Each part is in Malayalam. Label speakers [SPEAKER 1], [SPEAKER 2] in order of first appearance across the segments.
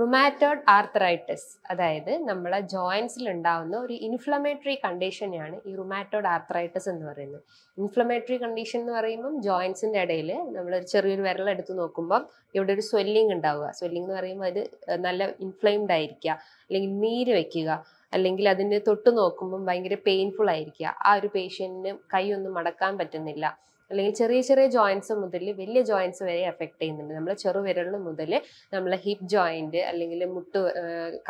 [SPEAKER 1] റുമാറ്റോഡ് ആർത്രൈറ്റിസ് അതായത് നമ്മളെ ജോയിൻസിൽ ഉണ്ടാവുന്ന ഒരു ഇൻഫ്ലമേറ്ററി കണ്ടീഷനെയാണ് ഈ റുമാറ്റോഡ് ആർത്രൈറ്റിസ് എന്ന് പറയുന്നത് ഇൻഫ്ലമേറ്ററി കണ്ടീഷൻ എന്ന് പറയുമ്പം ജോയിൻസിൻ്റെ ഇടയിൽ ഒരു ചെറിയൊരു വിരൽ എടുത്ത് നോക്കുമ്പം ഇവിടെ ഒരു സ്വെല്ലിംഗ് ഉണ്ടാവുക സ്വെല്ലിംഗ് എന്ന് പറയുമ്പോൾ അത് നല്ല ഇൻഫ്ലെയിംഡ് ആയിരിക്കുക അല്ലെങ്കിൽ നീര് വയ്ക്കുക അല്ലെങ്കിൽ അതിൻ്റെ തൊട്ട് നോക്കുമ്പം ഭയങ്കര പെയിൻഫുൾ ആയിരിക്കുക ആ ഒരു പേഷ്യൻറ്റിന് കൈയൊന്നും മടക്കാൻ പറ്റുന്നില്ല അല്ലെങ്കിൽ ചെറിയ ചെറിയ ജോയിൻസ് മുതൽ വലിയ ജോയിൻസ് വരെ എഫക്ട് ചെയ്യുന്നുണ്ട് നമ്മളെ ചെറുവിരലിന് മുതൽ നമ്മളെ ഹിപ്പ് ജോയിന്റ് അല്ലെങ്കിൽ മുട്ട്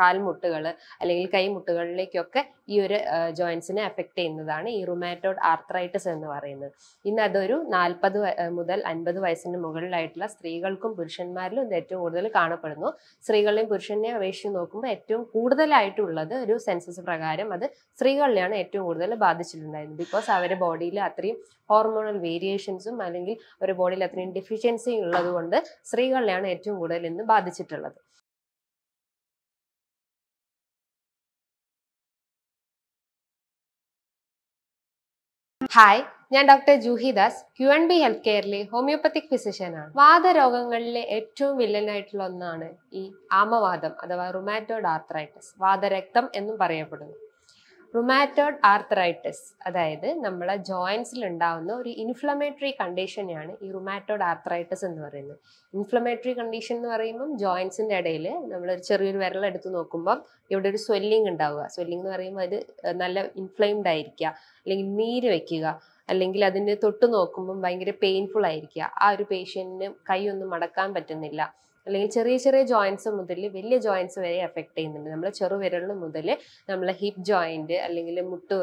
[SPEAKER 1] കാൽമുട്ടുകൾ അല്ലെങ്കിൽ കൈമുട്ടുകളിലേക്കൊക്കെ ഈ ഒരു ജോയിൻസിനെ എഫക്ട് ചെയ്യുന്നതാണ് ഈ റുമാറ്റോഡ് ആർത്രൈറ്റിസ് എന്ന് പറയുന്നത് ഇന്ന് അതൊരു നാൽപ്പത് മുതൽ അൻപത് വയസ്സിന് മുകളിലായിട്ടുള്ള സ്ത്രീകൾക്കും പുരുഷന്മാരിലും ഇത് ഏറ്റവും കൂടുതൽ കാണപ്പെടുന്നു സ്ത്രീകളെയും പുരുഷനെയും അപേക്ഷിച്ച് നോക്കുമ്പോൾ ഏറ്റവും കൂടുതലായിട്ടുള്ളത് ഒരു സെൻസസ് പ്രകാരം അത് സ്ത്രീകളിലെയാണ് ഏറ്റവും കൂടുതൽ ബാധിച്ചിട്ടുണ്ടായിരുന്നത് ബിക്കോസ് അവരുടെ ബോഡിയിൽ അത്രയും ഹോർമോണൽ വേരിയേഷൻ വേരിയേഷൻസും അല്ലെങ്കിൽ ഒരു ബോഡിയിൽ അത്രയും ഡെഫിഷ്യൻസിയും ഉള്ളതുകൊണ്ട് സ്ത്രീകളിലാണ് ഏറ്റവും കൂടുതൽ ഇന്ന് ബാധിച്ചിട്ടുള്ളത് ഹായ് ഞാൻ doctor Juhidas Q N B health കെയറിലെ ഹോമിയോപ്പത്തിക് ഫിസിഷ്യനാണ് വാദരോഗങ്ങളിലെ ഏറ്റവും വില്ലനായിട്ടുള്ള ഒന്നാണ് ഈ ആമവാദം അഥവാ റുമാറ്റോഡ് ആർത്രൈറ്റിസ് വാദരക്തം എന്നും പറയപ്പെടുന്നു റുമാറ്റോഡ് ആർത്രൈറ്റിസ് അതായത് നമ്മളെ ജോയിൻസിൽ ഉണ്ടാവുന്ന ഒരു ഇൻഫ്ലമേറ്ററി കണ്ടീഷനെയാണ് ഈ റുമാറ്റോഡ് ആർത്രൈറ്റിസ് എന്ന് പറയുന്നത് ഇൻഫ്ലമേറ്ററി കണ്ടീഷൻ എന്ന് പറയുമ്പം ജോയിൻസിൻ്റെ ഇടയിൽ നമ്മൾ ഒരു ചെറിയൊരു വിരൽ എടുത്ത് നോക്കുമ്പം ഇവിടെ ഒരു സ്വെല്ലിംഗ് ഉണ്ടാവുക സ്വെല്ലിംഗ് എന്ന് പറയുമ്പോൾ അത് നല്ല ഇൻഫ്ലെയിംഡ് ആയിരിക്കുക അല്ലെങ്കിൽ നീര് വയ്ക്കുക അല്ലെങ്കിൽ അതിൻ്റെ തൊട്ട് നോക്കുമ്പം ഭയങ്കര പെയിൻഫുൾ ആയിരിക്കുക ആ ഒരു പേഷ്യൻറ്റിന് കൈ ഒന്നും മടക്കാൻ പറ്റുന്നില്ല അല്ലെങ്കിൽ ചെറിയ ചെറിയ ജോയിൻസ് മുതൽ വലിയ ജോയിൻസ് വരെ എഫക്ട് ചെയ്യുന്നുണ്ട് നമ്മളെ ചെറുവിരൽ മുതൽ നമ്മളെ ഹിപ്പ് ജോയിന്റ് അല്ലെങ്കിൽ മുട്ട്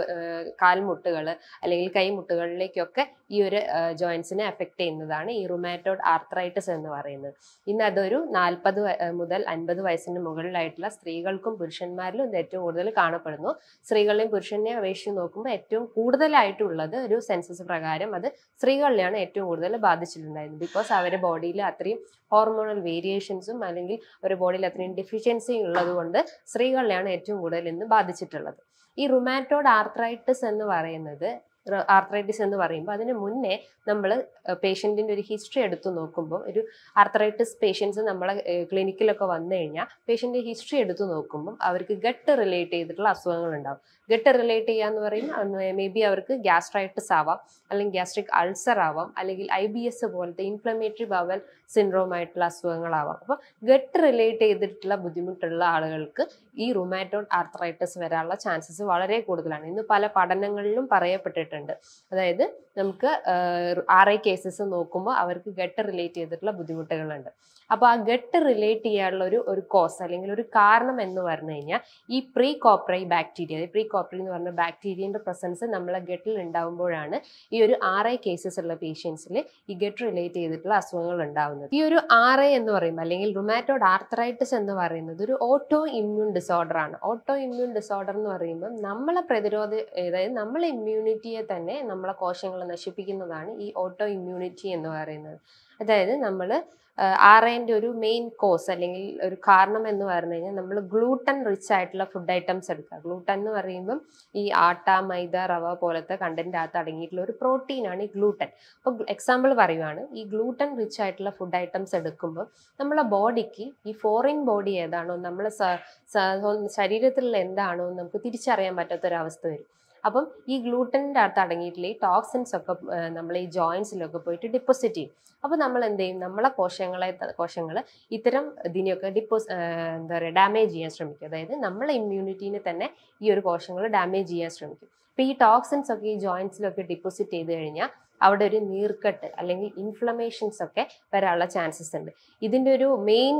[SPEAKER 1] കാൽമുട്ടുകൾ അല്ലെങ്കിൽ കൈമുട്ടുകളിലേക്കൊക്കെ ഈ ഒരു ജോയിൻസിനെ എഫക്ട് ചെയ്യുന്നതാണ് ഈ റുമാറ്റോഡ് ആർത്രൈറ്റിസ് എന്ന് പറയുന്നത് ഇന്ന് അതൊരു നാൽപ്പത് മുതൽ അൻപത് വയസ്സിന് മുകളിലായിട്ടുള്ള സ്ത്രീകൾക്കും പുരുഷന്മാരിലും ഇത് ഏറ്റവും കൂടുതൽ കാണപ്പെടുന്നു സ്ത്രീകളെയും പുരുഷനെയും അപേക്ഷിച്ച് നോക്കുമ്പോൾ ഏറ്റവും കൂടുതലായിട്ടുള്ളത് ഒരു സെൻസസ് പ്രകാരം അത് സ്ത്രീകളിലാണ് ഏറ്റവും കൂടുതൽ ബാധിച്ചിട്ടുണ്ടായിരുന്നത് ബിക്കോസ് അവരുടെ ബോഡിയിൽ അത്രയും ഹോർമോണൽ വേരിയ വേരിയേഷൻസും അല്ലെങ്കിൽ ഒരു ബോഡിയിൽ അത്രയും ഡെഫിഷ്യൻസിയും ഉള്ളതുകൊണ്ട് സ്ത്രീകളിലാണ് ഏറ്റവും കൂടുതൽ ഇന്ന് ബാധിച്ചിട്ടുള്ളത് ഈ റുമാറ്റോഡ് ആർത്രൈറ്റിസ് എന്ന് പറയുന്നത് ആർത്രൈറ്റിസ് എന്ന് പറയുമ്പോൾ അതിന് മുന്നേ നമ്മൾ പേഷ്യൻറ്റിൻ്റെ ഒരു ഹിസ്റ്ററി എടുത്തു നോക്കുമ്പോൾ ഒരു ആർത്രൈറ്റിസ് പേഷ്യൻസ് നമ്മളെ ക്ലിനിക്കിലൊക്കെ വന്നു കഴിഞ്ഞാൽ പേഷ്യൻ്റെ ഹിസ്റ്ററി എടുത്തു നോക്കുമ്പോൾ അവർക്ക് ഗട്ട് റിലേറ്റ് ചെയ്തിട്ടുള്ള അസുഖങ്ങൾ ഉണ്ടാവും ഗട്ട് റിലേറ്റ് ചെയ്യുക എന്ന് പറയുമ്പോൾ മേ ബി അവർക്ക് ഗ്യാസ്ട്രൈറ്റിസ് ആവാം അല്ലെങ്കിൽ ഗ്യാസ്ട്രിക് അൾസർ ആവാം അല്ലെങ്കിൽ ഐ ബി എസ് പോലത്തെ ഇൻഫ്ലമേറ്ററി ബവൽ സിൻഡ്രോം ആയിട്ടുള്ള അസുഖങ്ങളാവാം അപ്പോൾ ഗട്ട് റിലേറ്റ് ചെയ്തിട്ടുള്ള ബുദ്ധിമുട്ടുള്ള ആളുകൾക്ക് ഈ റുമാറ്റോഡ് ആർത്രൈറ്റിസ് വരാനുള്ള ചാൻസസ് വളരെ കൂടുതലാണ് ഇന്ന് പല പഠനങ്ങളിലും പറയപ്പെട്ടിട്ടുണ്ട് ചെയ്തിട്ടുണ്ട് അതായത് നമുക്ക് ആർ ഐ കേസസ് നോക്കുമ്പോൾ അവർക്ക് ഗട്ട് റിലേറ്റ് ചെയ്തിട്ടുള്ള ബുദ്ധിമുട്ടുകളുണ്ട് അപ്പോൾ ആ ഗട്ട് റിലേറ്റ് ചെയ്യാനുള്ള ഒരു ഒരു കോസ് അല്ലെങ്കിൽ ഒരു കാരണം എന്ന് പറഞ്ഞു കഴിഞ്ഞാൽ ഈ പ്രീ കോപ്രൈ ബാക്ടീരിയ പ്രീ കോപ്രൈ എന്ന് പറഞ്ഞ ബാക്ടീരിയൻ്റെ പ്രസൻസ് നമ്മളെ ഗട്ടിൽ ഉണ്ടാകുമ്പോഴാണ് ഈ ഒരു ആർ ഐ കേസസ് ഉള്ള പേഷ്യൻസിൽ ഈ ഗട്ട് റിലേറ്റ് ചെയ്തിട്ടുള്ള അസുഖങ്ങൾ ഉണ്ടാകുന്നത് ഈ ഒരു ആർ ഐ എന്ന് പറയുമ്പോൾ അല്ലെങ്കിൽ റുമാറ്റോഡ് ആർത്രൈറ്റിസ് എന്ന് പറയുന്നത് ഒരു ഓട്ടോ ഇമ്മ്യൂൺ ഡിസോർഡർ ആണ് ഓട്ടോ ഇമ്മ്യൂൺ ഡിസോർഡർ എന്ന് പറയുമ്പോൾ നമ്മളെ പ്രതിരോധ അതായത് നമ്മളെ ഇമ്മ്യൂണിറ്റിയെ തന്നെ നമ്മളെ കോശങ്ങൾ നശിപ്പിക്കുന്നതാണ് ഈ ഓട്ടോ ഇമ്മ്യൂണിറ്റി എന്ന് പറയുന്നത് അതായത് നമ്മൾ ആറേൻ്റെ ഒരു മെയിൻ കോസ് അല്ലെങ്കിൽ ഒരു കാരണം എന്ന് പറഞ്ഞു കഴിഞ്ഞാൽ നമ്മൾ ഗ്ലൂട്ടൻ റിച്ച് ആയിട്ടുള്ള ഫുഡ് ഐറ്റംസ് എടുക്കുക ഗ്ലൂട്ടൻ എന്ന് പറയുമ്പം ഈ ആട്ട മൈദ റവ പോലത്തെ കണ്ടന്റ് അകത്ത് അടങ്ങിയിട്ടുള്ള ഒരു പ്രോട്ടീനാണ് ഈ ഗ്ലൂട്ടൻ അപ്പോൾ എക്സാമ്പിൾ പറയുവാണ് ഈ ഗ്ലൂട്ടൻ റിച്ച് ആയിട്ടുള്ള ഫുഡ് ഐറ്റംസ് എടുക്കുമ്പോൾ നമ്മളെ ബോഡിക്ക് ഈ ഫോറിൻ ബോഡി ഏതാണോ നമ്മളെ ശരീരത്തിലുള്ള എന്താണോ നമുക്ക് തിരിച്ചറിയാൻ പറ്റാത്തൊരവസ്ഥ വരും അപ്പം ഈ ഗ്ലൂട്ടനിൻ്റെ അകത്ത് അടങ്ങിയിട്ടുള്ള ഈ ടോക്സിൻസ് ഒക്കെ നമ്മൾ ഈ ജോയിൻസിലൊക്കെ പോയിട്ട് ഡിപ്പോസിറ്റ് ചെയ്യും അപ്പോൾ നമ്മൾ എന്ത് ചെയ്യും നമ്മളെ കോശങ്ങളെ കോശങ്ങൾ ഇത്തരം ഇതിനെയൊക്കെ ഡിപ്പോസ് എന്താ പറയുക ഡാമേജ് ചെയ്യാൻ ശ്രമിക്കും അതായത് നമ്മളെ ഇമ്മ്യൂണിറ്റീനെ തന്നെ ഈ ഒരു കോശങ്ങൾ ഡാമേജ് ചെയ്യാൻ ശ്രമിക്കും അപ്പോൾ ഈ ടോക്സിൻസ് ഒക്കെ ഈ ജോയിൻസിലൊക്കെ ഡിപ്പോസിറ്റ് ചെയ്ത് കഴിഞ്ഞാൽ അവിടെ ഒരു നീർക്കെട്ട് അല്ലെങ്കിൽ ഇൻഫ്ലമേഷൻസ് ഒക്കെ വരാനുള്ള ചാൻസസ് ഉണ്ട് ഇതിൻ്റെ ഒരു മെയിൻ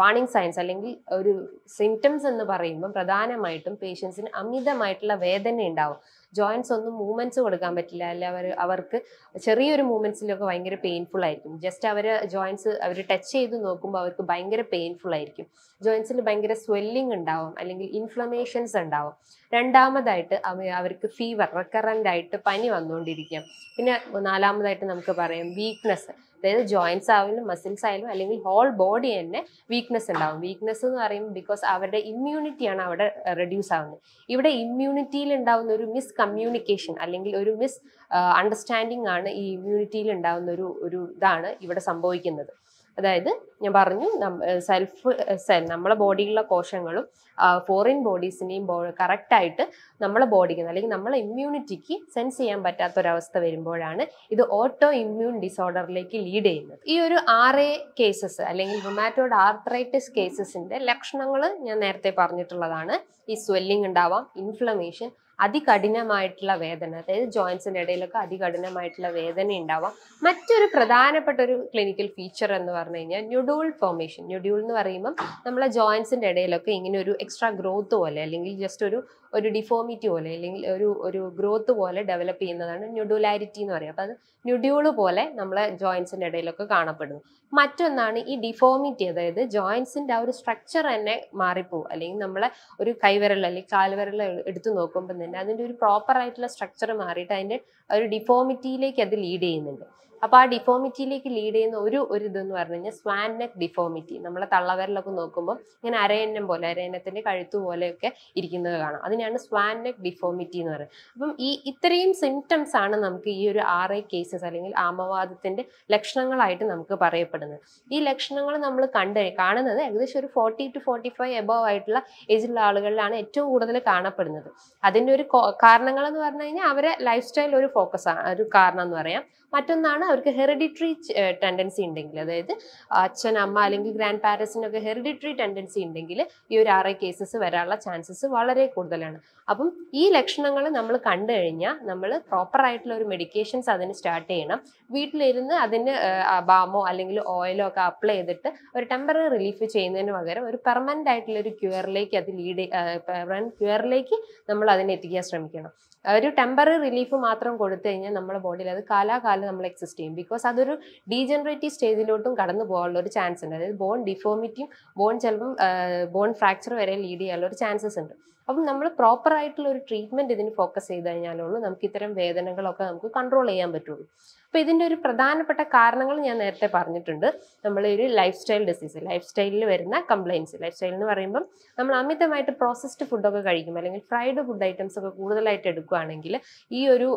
[SPEAKER 1] വാണിംഗ് സയൻസ് അല്ലെങ്കിൽ ഒരു സിംറ്റംസ് എന്ന് പറയുമ്പോൾ പ്രധാനമായിട്ടും പേഷ്യൻസിന് അമിതമായിട്ടുള്ള വേദന ഉണ്ടാവും ജോയിൻസ് ഒന്നും മൂവ്മെന്റ്സ് കൊടുക്കാൻ പറ്റില്ല അല്ലെ അവർ അവർക്ക് ചെറിയൊരു മൂവ്മെന്റ്സിലൊക്കെ ഭയങ്കര പെയിൻഫുൾ ആയിരിക്കും ജസ്റ്റ് അവർ ജോയിൻസ് അവർ ടച്ച് ചെയ്ത് നോക്കുമ്പോൾ അവർക്ക് ഭയങ്കര പെയിൻഫുൾ ആയിരിക്കും ജോയിൻസിൽ ഭയങ്കര സ്വെല്ലിംഗ് ഉണ്ടാവും അല്ലെങ്കിൽ ഇൻഫ്ലമേഷൻസ് ഉണ്ടാവും രണ്ടാമതായിട്ട് അവർക്ക് ഫീവർ റെക്കറൻ്റ് ആയിട്ട് പനി വന്നുകൊണ്ടിരിക്കാം പിന്നെ നാലാമതായിട്ട് നമുക്ക് പറയാം വീക്ക്നെസ് അതായത് ജോയിൻസ് ആയാലും മസിൽസ് ആയാലും അല്ലെങ്കിൽ ഹോൾ ബോഡി തന്നെ വീക്ക്നെസ് ഉണ്ടാവും വീക്ക്നെസ് എന്ന് പറയുമ്പോൾ ബിക്കോസ് അവരുടെ ഇമ്മ്യൂണിറ്റിയാണ് അവിടെ റെഡ്യൂസ് ആവുന്നത് ഇവിടെ ഇമ്മ്യൂണിറ്റിയിൽ ഉണ്ടാവുന്ന ഒരു മിസ് കമ്മ്യൂണിക്കേഷൻ അല്ലെങ്കിൽ ഒരു മിസ് അണ്ടർസ്റ്റാൻഡിങ് ആണ് ഈ ഇമ്മ്യൂണിറ്റിയിൽ ഉണ്ടാവുന്ന ഒരു ഒരു ഇതാണ് ഇവിടെ സംഭവിക്കുന്നത് അതായത് ഞാൻ പറഞ്ഞു സെൽഫ് സെൽ നമ്മളെ ബോഡിയിലുള്ള കോശങ്ങളും ഫോറിൻ ബോഡീസിനെയും കറക്റ്റായിട്ട് നമ്മളെ ബോഡിക്ക് അല്ലെങ്കിൽ നമ്മളെ ഇമ്മ്യൂണിറ്റിക്ക് സെൻസ് ചെയ്യാൻ പറ്റാത്ത ഒരവസ്ഥ വരുമ്പോഴാണ് ഇത് ഓട്ടോ ഇമ്മ്യൂൺ ഡിസോർഡറിലേക്ക് ലീഡ് ചെയ്യുന്നത് ഈ ഒരു ആർ എ കേസസ് അല്ലെങ്കിൽ റൊമാറ്റോഡ് ആർത്രൈറ്റിസ് കേസസിൻ്റെ ലക്ഷണങ്ങൾ ഞാൻ നേരത്തെ പറഞ്ഞിട്ടുള്ളതാണ് ഈ സ്വെല്ലിംഗ് ഉണ്ടാവാം ഇൻഫ്ലമേഷൻ അതികഠിനമായിട്ടുള്ള വേദന അതായത് ജോയിൻസിൻ്റെ ഇടയിലൊക്കെ അതികഠിനമായിട്ടുള്ള വേദന ഉണ്ടാവാം മറ്റൊരു പ്രധാനപ്പെട്ട ഒരു ക്ലിനിക്കൽ ഫീച്ചർ എന്ന് പറഞ്ഞു കഴിഞ്ഞാൽ ന്യൂഡൂൾ ഫോർമേഷൻ ഞൊഡ്യൂൾ എന്ന് പറയുമ്പം നമ്മളെ ജോയിൻസിൻ്റെ ഇടയിലൊക്കെ ഇങ്ങനെ ഒരു എക്സ്ട്രാ ഗ്രോത്ത് പോലെ അല്ലെങ്കിൽ ജസ്റ്റ് ഒരു ഒരു ഡിഫോമിറ്റി പോലെ അല്ലെങ്കിൽ ഒരു ഒരു ഗ്രോത്ത് പോലെ ഡെവലപ്പ് ചെയ്യുന്നതാണ് ന്യൂഡുലാരിറ്റി എന്ന് പറയുന്നത് അപ്പം അത് ന്യൂഡ്യൂള് പോലെ നമ്മളെ ജോയിൻസിൻ്റെ ഇടയിലൊക്കെ കാണപ്പെടുന്നു മറ്റൊന്നാണ് ഈ ഡിഫോമിറ്റി അതായത് ജോയിൻസിൻ്റെ ആ ഒരു സ്ട്രക്ചർ തന്നെ മാറിപ്പോവും അല്ലെങ്കിൽ നമ്മളെ ഒരു കൈവിരൽ അല്ലെങ്കിൽ കാൽവിരൽ എടുത്തു നോക്കുമ്പോൾ തന്നെ അതിൻ്റെ ഒരു പ്രോപ്പർ ആയിട്ടുള്ള സ്ട്രക്ചർ മാറിയിട്ട് അതിൻ്റെ ഒരു ഡിഫോമിറ്റിയിലേക്ക് അത് ലീഡ് ചെയ്യുന്നുണ്ട് അപ്പൊ ആ ഡിഫോമിറ്റിയിലേക്ക് ലീഡ് ചെയ്യുന്ന ഒരു ഒരു ഇതെന്ന് പറഞ്ഞു കഴിഞ്ഞാൽ സ്വാൻ നെക്ക് ഡിഫോമിറ്റി നമ്മളെ തള്ളവരലൊക്കെ നോക്കുമ്പോൾ ഇങ്ങനെ അരയന്നം പോലെ അരയന്നത്തിന്റെ കഴുത്തു പോലെയൊക്കെ ഇരിക്കുന്നത് കാണാം അതിനാണ് സ്വാൻ നെക്ക് ഡിഫോമിറ്റി എന്ന് പറയുന്നത് അപ്പം ഈ ഇത്രയും സിംറ്റംസ് ആണ് നമുക്ക് ഈ ഒരു ആർ ഐ കേസസ് അല്ലെങ്കിൽ ആമവാദത്തിന്റെ ലക്ഷണങ്ങളായിട്ട് നമുക്ക് പറയപ്പെടുന്നത് ഈ ലക്ഷണങ്ങൾ നമ്മൾ കണ്ട് കാണുന്നത് ഏകദേശം ഒരു forty to forty five above ആയിട്ടുള്ള ഏജിലുള്ള ആളുകളിലാണ് ഏറ്റവും കൂടുതൽ കാണപ്പെടുന്നത് അതിൻ്റെ ഒരു കാരണങ്ങൾ എന്ന് പറഞ്ഞു കഴിഞ്ഞാൽ അവരെ ലൈഫ് സ്റ്റൈൽ ഒരു ഫോക്കസ് ആണ് ഒരു കാരണം എന്ന് പറയാം മറ്റൊന്നാണ് അവർക്ക് ഹെറിഡിറ്ററി ടെൻഡൻസി ഉണ്ടെങ്കിൽ അതായത് അച്ഛൻ അമ്മ അല്ലെങ്കിൽ ഗ്രാൻഡ് പാരൻസിനൊക്കെ ഹെറിഡിറ്ററി ടെൻഡൻസി ഉണ്ടെങ്കിൽ ഈ ഒരു ആറ് കേസസ് വരാനുള്ള ചാൻസസ് വളരെ കൂടുതലാണ് അപ്പം ഈ ലക്ഷണങ്ങൾ നമ്മൾ കണ്ടു കഴിഞ്ഞാൽ നമ്മൾ പ്രോപ്പർ ആയിട്ടുള്ള ഒരു മെഡിക്കേഷൻസ് അതിന് സ്റ്റാർട്ട് ചെയ്യണം വീട്ടിലിരുന്ന് അതിന് ബാമോ അല്ലെങ്കിൽ ഓയിലോ ഒക്കെ അപ്ലൈ ചെയ്തിട്ട് ഒരു ടെമ്പററി റിലീഫ് ചെയ്യുന്നതിന് പകരം ഒരു പെർമനന്റ് ആയിട്ടുള്ള ഒരു ക്യൂറിലേക്ക് അത് ലീഡ് പെർമനന്റ് ക്യൂറിലേക്ക് നമ്മൾ അതിനെ എത്തിക്കാൻ ശ്രമിക്കണം ഒരു ടെമ്പററി റിലീഫ് മാത്രം കൊടുത്തു കഴിഞ്ഞാൽ നമ്മുടെ ബോഡിയിൽ അത് കാലാകാലം നമ്മൾ എക്സിസ്റ്റ് ചെയ്യും ബിക്കോസ് അതൊരു ഡീജനറേറ്റീവ് സ്റ്റേജിലോട്ടും കടന്നു പോകാനുള്ള ഒരു ചാൻസ് ഉണ്ട് അതായത് ബോൺ ഡിഫോമിറ്റിയും ബോൺ ചിലപ്പം ബോൺ ഫ്രാക്ചർ വരെ ലീഡ് ചെയ്യാനുള്ള ഒരു ചാൻസസ് ഉണ്ട് അപ്പം നമ്മൾ പ്രോപ്പർ ആയിട്ടുള്ള ഒരു ട്രീറ്റ്മെന്റ് ഇതിന് ഫോക്കസ് ചെയ്ത് കഴിഞ്ഞാലുള്ളൂ നമുക്ക് ഇത്തരം വേദനകളൊക്കെ നമുക്ക് കൺട്രോൾ ചെയ്യാൻ പറ്റുള്ളൂ അപ്പോൾ ഇതിൻ്റെ ഒരു പ്രധാനപ്പെട്ട കാരണങ്ങൾ ഞാൻ നേരത്തെ പറഞ്ഞിട്ടുണ്ട് നമ്മൾ ഒരു ലൈഫ് സ്റ്റൈൽ ഡിസീസ് ലൈഫ് സ്റ്റൈലിൽ വരുന്ന കംപ്ലയിൻസ് ലൈഫ് സ്റ്റൈൽ എന്ന് പറയുമ്പം നമ്മൾ അമിതമായിട്ട് പ്രോസസ്ഡ് ഫുഡൊക്കെ കഴിക്കും അല്ലെങ്കിൽ ഫ്രൈഡ് ഫുഡ് ഐറ്റംസ് ഒക്കെ കൂടുതലായിട്ട് എടുക്കുകയാണെങ്കിൽ ഈ ഒരു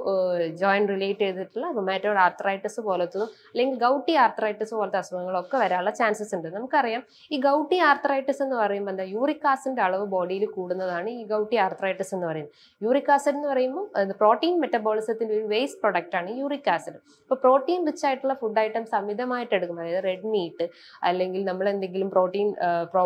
[SPEAKER 1] ജോയിൻറ്റ് റിലേറ്റ് ചെയ്തിട്ടുള്ള റൊമാറ്റോ ആർത്രൈറ്റിസ് പോലത്തതും അല്ലെങ്കിൽ ഗൗട്ടി ആർത്രൈറ്റിസ് പോലത്തെ അസുഖങ്ങളൊക്കെ വരാനുള്ള ചാൻസസ് ഉണ്ട് നമുക്കറിയാം ഈ ഗൗട്ടി ആർത്രൈറ്റിസ് എന്ന് പറയുമ്പോൾ എന്താ യൂറിക് ആസിഡ് അളവ് ബോഡിയിൽ കൂടുന്നതാണ് ഈ ഗൗട്ടി ആർത്രൈറ്റിസ് എന്ന് പറയുന്നത് യൂറിക് ആസിഡ് എന്ന് പറയുമ്പോൾ പ്രോട്ടീൻ മെറ്റബോളിസത്തിൻ്റെ ഒരു വേസ്റ്റ് പ്രൊഡക്റ്റാണ് യൂറിക് ആസിഡ് അപ്പോൾ പ്രോട്ടീൻ റിച്ച് ആയിട്ടുള്ള ഫുഡ് ഐറ്റംസ് അമിതമായിട്ട് എടുക്കും അതായത് റെഡ് മീറ്റ് അല്ലെങ്കിൽ നമ്മൾ എന്തെങ്കിലും പ്രോട്ടീൻ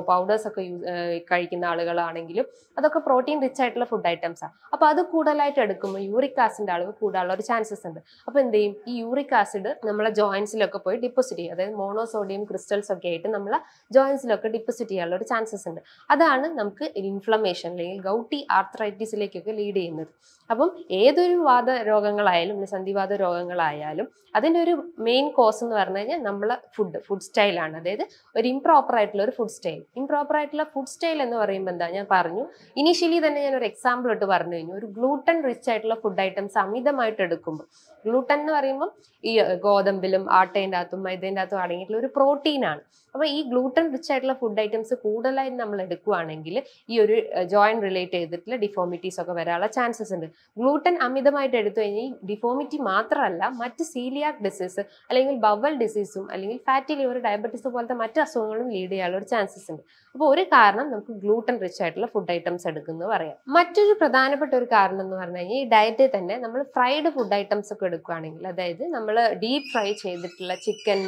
[SPEAKER 1] പൗഡേഴ്സ് ഒക്കെ യൂസ് കഴിക്കുന്ന ആളുകളാണെങ്കിലും അതൊക്കെ പ്രോട്ടീൻ റിച്ച് ആയിട്ടുള്ള ഫുഡ് ഐറ്റംസ് ആണ് അപ്പോൾ അത് കൂടുതലായിട്ട് എടുക്കുമ്പോൾ യൂറിക് ആസിഡിൻ്റെ അളവ് കൂടാനുള്ള ഒരു ചാൻസസ് ഉണ്ട് അപ്പോൾ എന്ത് ചെയ്യും ഈ യൂറിക് ആസിഡ് നമ്മളെ ജോയിൻസിലൊക്കെ പോയി ഡിപ്പോസിറ്റ് ചെയ്യും അതായത് മോണോസോഡിയം ക്രിസ്റ്റൽസ് ഒക്കെ ആയിട്ട് നമ്മളെ ജോയിൻസിലൊക്കെ ഡിപ്പോസിറ്റ് ചെയ്യാനുള്ള ഒരു ചാൻസസ് ഉണ്ട് അതാണ് നമുക്ക് ഇൻഫ്ലമേഷൻ അല്ലെങ്കിൽ ഗൗട്ടി ആർത്രൈറ്റിസിലേക്കൊക്കെ ലീഡ് ചെയ്യുന്നത് അപ്പം ഏതൊരു വാദ രോഗങ്ങളായാലും സന്ധിവാദ രോഗങ്ങളായാലും അതിൻ്റെ ഒരു മെയിൻ കോസ് എന്ന് പറഞ്ഞു കഴിഞ്ഞാൽ നമ്മളെ ഫുഡ് ഫുഡ് സ്റ്റൈലാണ് അതായത് ഒരു ഇംപ്രോപ്പർ ആയിട്ടുള്ള ഒരു ഫുഡ് സ്റ്റൈൽ ഇംപ്രോപ്പർ ആയിട്ടുള്ള ഫുഡ് സ്റ്റൈൽ എന്ന് പറയുമ്പോൾ എന്താ ഞാൻ പറഞ്ഞു ഇനീഷ്യലി തന്നെ ഞാൻ ഒരു എക്സാമ്പിൾ ഇട്ട് പറഞ്ഞു കഴിഞ്ഞു ഒരു ഗ്ലൂട്ടൺ റിച്ച് ആയിട്ടുള്ള ഫുഡ് ഐറ്റംസ് അമിതമായിട്ട് എടുക്കുമ്പോൾ ഗ്ലൂട്ടൺ എന്ന് പറയുമ്പോൾ ഈ ഗോതമ്പിലും ആട്ടേൻ്റെ അകത്തും മൈദേൻ്റെ അകത്തും അടങ്ങിയിട്ടുള്ള ഒരു പ്രോട്ടീനാണ് അപ്പോൾ ഈ ഗ്ലൂട്ടൻ റിച്ച് ആയിട്ടുള്ള ഫുഡ് ഐറ്റംസ് കൂടുതലായി നമ്മൾ എടുക്കുകയാണെങ്കിൽ ഈ ഒരു ജോയിന്റ് റിലേറ്റ് ചെയ്തിട്ടുള്ള ഡിഫോമിറ്റീസ് ഒക്കെ വരാനുള്ള ചാൻസസ് ഉണ്ട് ഗ്ലൂട്ടൻ അമിതമായിട്ട് എടുത്തു കഴിഞ്ഞാൽ ഡിഫോമിറ്റി മാത്രമല്ല മറ്റ് സീലിയാക് ഡിസീസ് അല്ലെങ്കിൽ ബവൽ ഡിസീസും അല്ലെങ്കിൽ ഫാറ്റി ലിവർ ഡയബറ്റീസ് പോലത്തെ മറ്റ് അസുഖങ്ങളും ലീഡ് ചെയ്യാനുള്ള ഒരു ചാൻസസ് ഉണ്ട് അപ്പോൾ ഒരു കാരണം നമുക്ക് ഗ്ലൂട്ടൻ റിച്ച് ആയിട്ടുള്ള ഫുഡ് ഐറ്റംസ് എടുക്കുന്നു പറയാം മറ്റൊരു പ്രധാനപ്പെട്ട ഒരു കാരണം എന്ന് പറഞ്ഞു കഴിഞ്ഞാൽ ഈ ഡയറ്റിൽ തന്നെ നമ്മൾ ഫ്രൈഡ് ഫുഡ് ഐറ്റംസ് ഒക്കെ എടുക്കുകയാണെങ്കിൽ അതായത് നമ്മൾ ഡീപ് ഫ്രൈ ചെയ്തിട്ടുള്ള ചിക്കൻ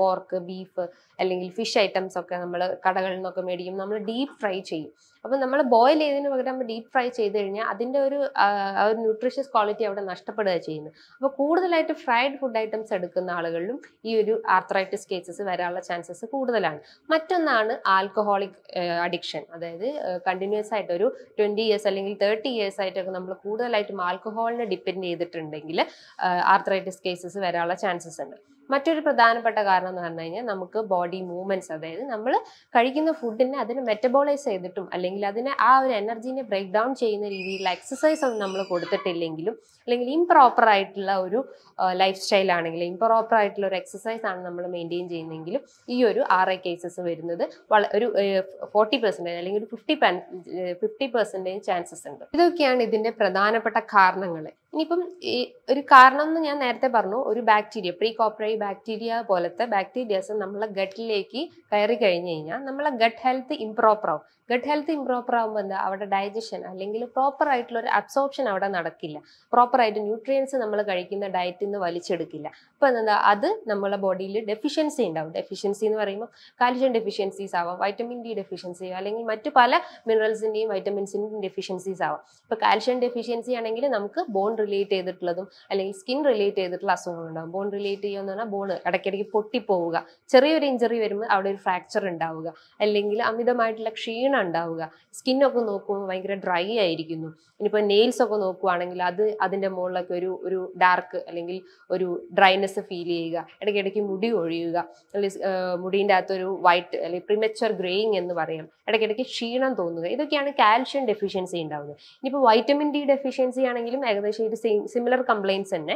[SPEAKER 1] പോർക്ക് ബീഫ് അല്ലെങ്കിൽ ഫിഷ് ഐറ്റംസ് ഒക്കെ നമ്മൾ കടകളിൽ നിന്നൊക്കെ മേടിക്കും നമ്മൾ ഡീപ് ഫ്രൈ ചെയ്യും അപ്പം നമ്മൾ ബോയിൽ ചെയ്തതിന് പകരം ഡീപ് ഫ്രൈ ചെയ്ത് കഴിഞ്ഞാൽ അതിൻ്റെ ഒരു ന്യൂട്രീഷ്യസ് ക്വാളിറ്റി അവിടെ നഷ്ടപ്പെടുക ചെയ്യുന്നു അപ്പോൾ കൂടുതലായിട്ട് ഫ്രൈഡ് ഫുഡ് ഐറ്റംസ് എടുക്കുന്ന ആളുകളിലും ഈ ഒരു ആർത്രൈറ്റിസ് കേസസ് വരാനുള്ള ചാൻസസ് കൂടുതലാണ് മറ്റൊന്നാണ് ആൽക്കഹോളിക് അഡിക്ഷൻ അതായത് കണ്ടിന്യൂസ് ആയിട്ട് ഒരു ട്വൻറ്റി ഇയേഴ്സ് അല്ലെങ്കിൽ തേർട്ടി ഇയേഴ്സ് ആയിട്ടൊക്കെ നമ്മൾ കൂടുതലായിട്ടും ആൽക്കഹോളിനെ ഡിപ്പെൻഡ് ചെയ്തിട്ടുണ്ടെങ്കിൽ ആർത്രൈറ്റിസ് കേസസ് വരാനുള്ള ചാൻസസ് ഉണ്ട് മറ്റൊരു പ്രധാനപ്പെട്ട കാരണം എന്ന് പറഞ്ഞു കഴിഞ്ഞാൽ നമുക്ക് ബോഡി മൂവ്മെന്റ്സ് അതായത് നമ്മൾ കഴിക്കുന്ന ഫുഡിനെ അതിനെ മെറ്റബോളൈസ് ചെയ്തിട്ടും അല്ലെങ്കിൽ അതിനെ ആ ഒരു എനർജീനെ ബ്രേക്ക് ഡൗൺ ചെയ്യുന്ന രീതിയിലുള്ള എക്സസൈസ് ഒന്നും നമ്മൾ കൊടുത്തിട്ടില്ലെങ്കിലും അല്ലെങ്കിൽ ഇംപ്രോപ്പർ ആയിട്ടുള്ള ഒരു ലൈഫ് സ്റ്റൈൽ ആണെങ്കിൽ ഇംപ്രോപ്പർ ആയിട്ടുള്ള ഒരു എക്സസൈസ് ആണ് നമ്മൾ മെയിൻറ്റെയിൻ ചെയ്യുന്നതെങ്കിലും ഈ ഒരു ആർ ഐ കേസസ് വരുന്നത് ഒരു ഫോർട്ടി പെർസെൻറ്റേജ് അല്ലെങ്കിൽ ഒരു ഫിഫ്റ്റി ഫിഫ്റ്റി പെർസെൻറ്റേജ് ചാൻസസ് ഉണ്ട് ഇതൊക്കെയാണ് ഇതിൻ്റെ പ്രധാനപ്പെട്ട കാരണങ്ങൾ ഇനിയിപ്പം ഈ ഒരു കാരണം എന്ന് ഞാൻ നേരത്തെ പറഞ്ഞു ഒരു ബാക്ടീരിയ പ്രീ കോപ്പറേ ബാക്ടീരിയ പോലത്തെ ബാക്ടീരിയാസ് നമ്മളെ ഗട്ടിലേക്ക് കയറി കഴിഞ്ഞു കഴിഞ്ഞാൽ നമ്മളെ ഗട്ട് ഹെൽത്ത് ഇംപ്രോപ്പർ ആവും ഗട്ട് ഹെൽത്ത് ഇംപ്രോപ്പർ ആകുമ്പോൾ എന്താ അവിടെ ഡൈജഷൻ അല്ലെങ്കിൽ പ്രോപ്പർ ആയിട്ടുള്ള ഒരു അബ്സോർപ്ഷൻ അവിടെ നടക്കില്ല പ്രോപ്പർ ആയിട്ട് ന്യൂട്രിയൻസ് നമ്മൾ കഴിക്കുന്ന ഡയറ്റിൽ നിന്ന് വലിച്ചെടുക്കില്ല അപ്പോൾ എന്താ അത് നമ്മളെ ബോഡിയിൽ ഡെഫിഷ്യൻസി ഉണ്ടാവും ഡെഫിഷ്യൻസി എന്ന് പറയുമ്പോൾ കാൽഷ്യം ഡെഫിഷ്യൻസീസ് ആവാം വൈറ്റമിൻ ഡി ഡെഫിഷ്യൻസി അല്ലെങ്കിൽ മറ്റു പല മിനറൽസിൻ്റെയും വൈറ്റമിൻസിൻ്റെയും ഡെഫിഷ്യൻസീസ് ആവാം ഇപ്പം കാൽഷ്യം ഡെഫിഷ്യൻസി ആണെങ്കിൽ നമുക്ക് ബോൺ റിലേറ്റ് ചെയ്തിട്ടുള്ളതും അല്ലെങ്കിൽ സ്കിൻ റിലേറ്റ് ചെയ്തിട്ടുള്ള അസുഖങ്ങളുണ്ടാകും ബോൺ റിലേറ്റ് ചെയ്യുക എന്ന് പറഞ്ഞാൽ ബോൺ ഇടയ്ക്കിടയ്ക്ക് പൊട്ടിപ്പോവുക ചെറിയൊരു ഇഞ്ചറി വരുമ്പോൾ അവിടെ ഒരു ഫ്രാക്ചർ ഉണ്ടാവുക അല്ലെങ്കിൽ അമിതമായിട്ടുള്ള ക്ഷീണം ഉണ്ടാവുക സ്കിന്നൊക്കെ നോക്കുമ്പോൾ ഭയങ്കര ഡ്രൈ ആയിരിക്കുന്നു ഇനിയിപ്പോൾ നെയിൽസ് ഒക്കെ നോക്കുവാണെങ്കിൽ അത് അതിൻ്റെ മുകളിലൊക്കെ ഒരു ഒരു ഡാർക്ക് അല്ലെങ്കിൽ ഒരു ഡ്രൈനെസ് ഫീൽ ചെയ്യുക ഇടയ്ക്കിടയ്ക്ക് മുടി ഒഴിയുക അല്ലെങ്കിൽ മുടിൻ്റെ അകത്തൊരു വൈറ്റ് അല്ലെങ്കിൽ പ്രിമച്വർ ഗ്രേയിങ് എന്ന് പറയാം ഇടയ്ക്കിടയ്ക്ക് ക്ഷീണം തോന്നുക ഇതൊക്കെയാണ് കാൽഷ്യം ഡെഫിഷ്യൻസി ഉണ്ടാവുന്നത് ഇനിയിപ്പോൾ വൈറ്റമിൻ ഡി ഡെഫിഷ്യൻസി ആണെങ്കിലും ഏകദേശം ഇത് സെയിം സിമിലർ കംപ്ലയിൻസ് തന്നെ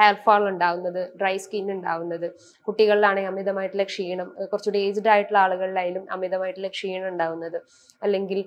[SPEAKER 1] ഹെയർ ഫാൾ ഉണ്ടാവുന്നത് ഡ്രൈ സ്കിൻ ഉണ്ടാവുന്നത് കുട്ടികളിലാണെങ്കിൽ അമിതമായിട്ടുള്ള ക്ഷീണം കുറച്ചുകൂടി ഏജ്ഡ് ആയിട്ടുള്ള ആളുകളിലായാലും അമിതമായിട്ടുള്ള ക്ഷീണം ഉണ്ടാവുന്നത് അല്ലെങ്കിൽ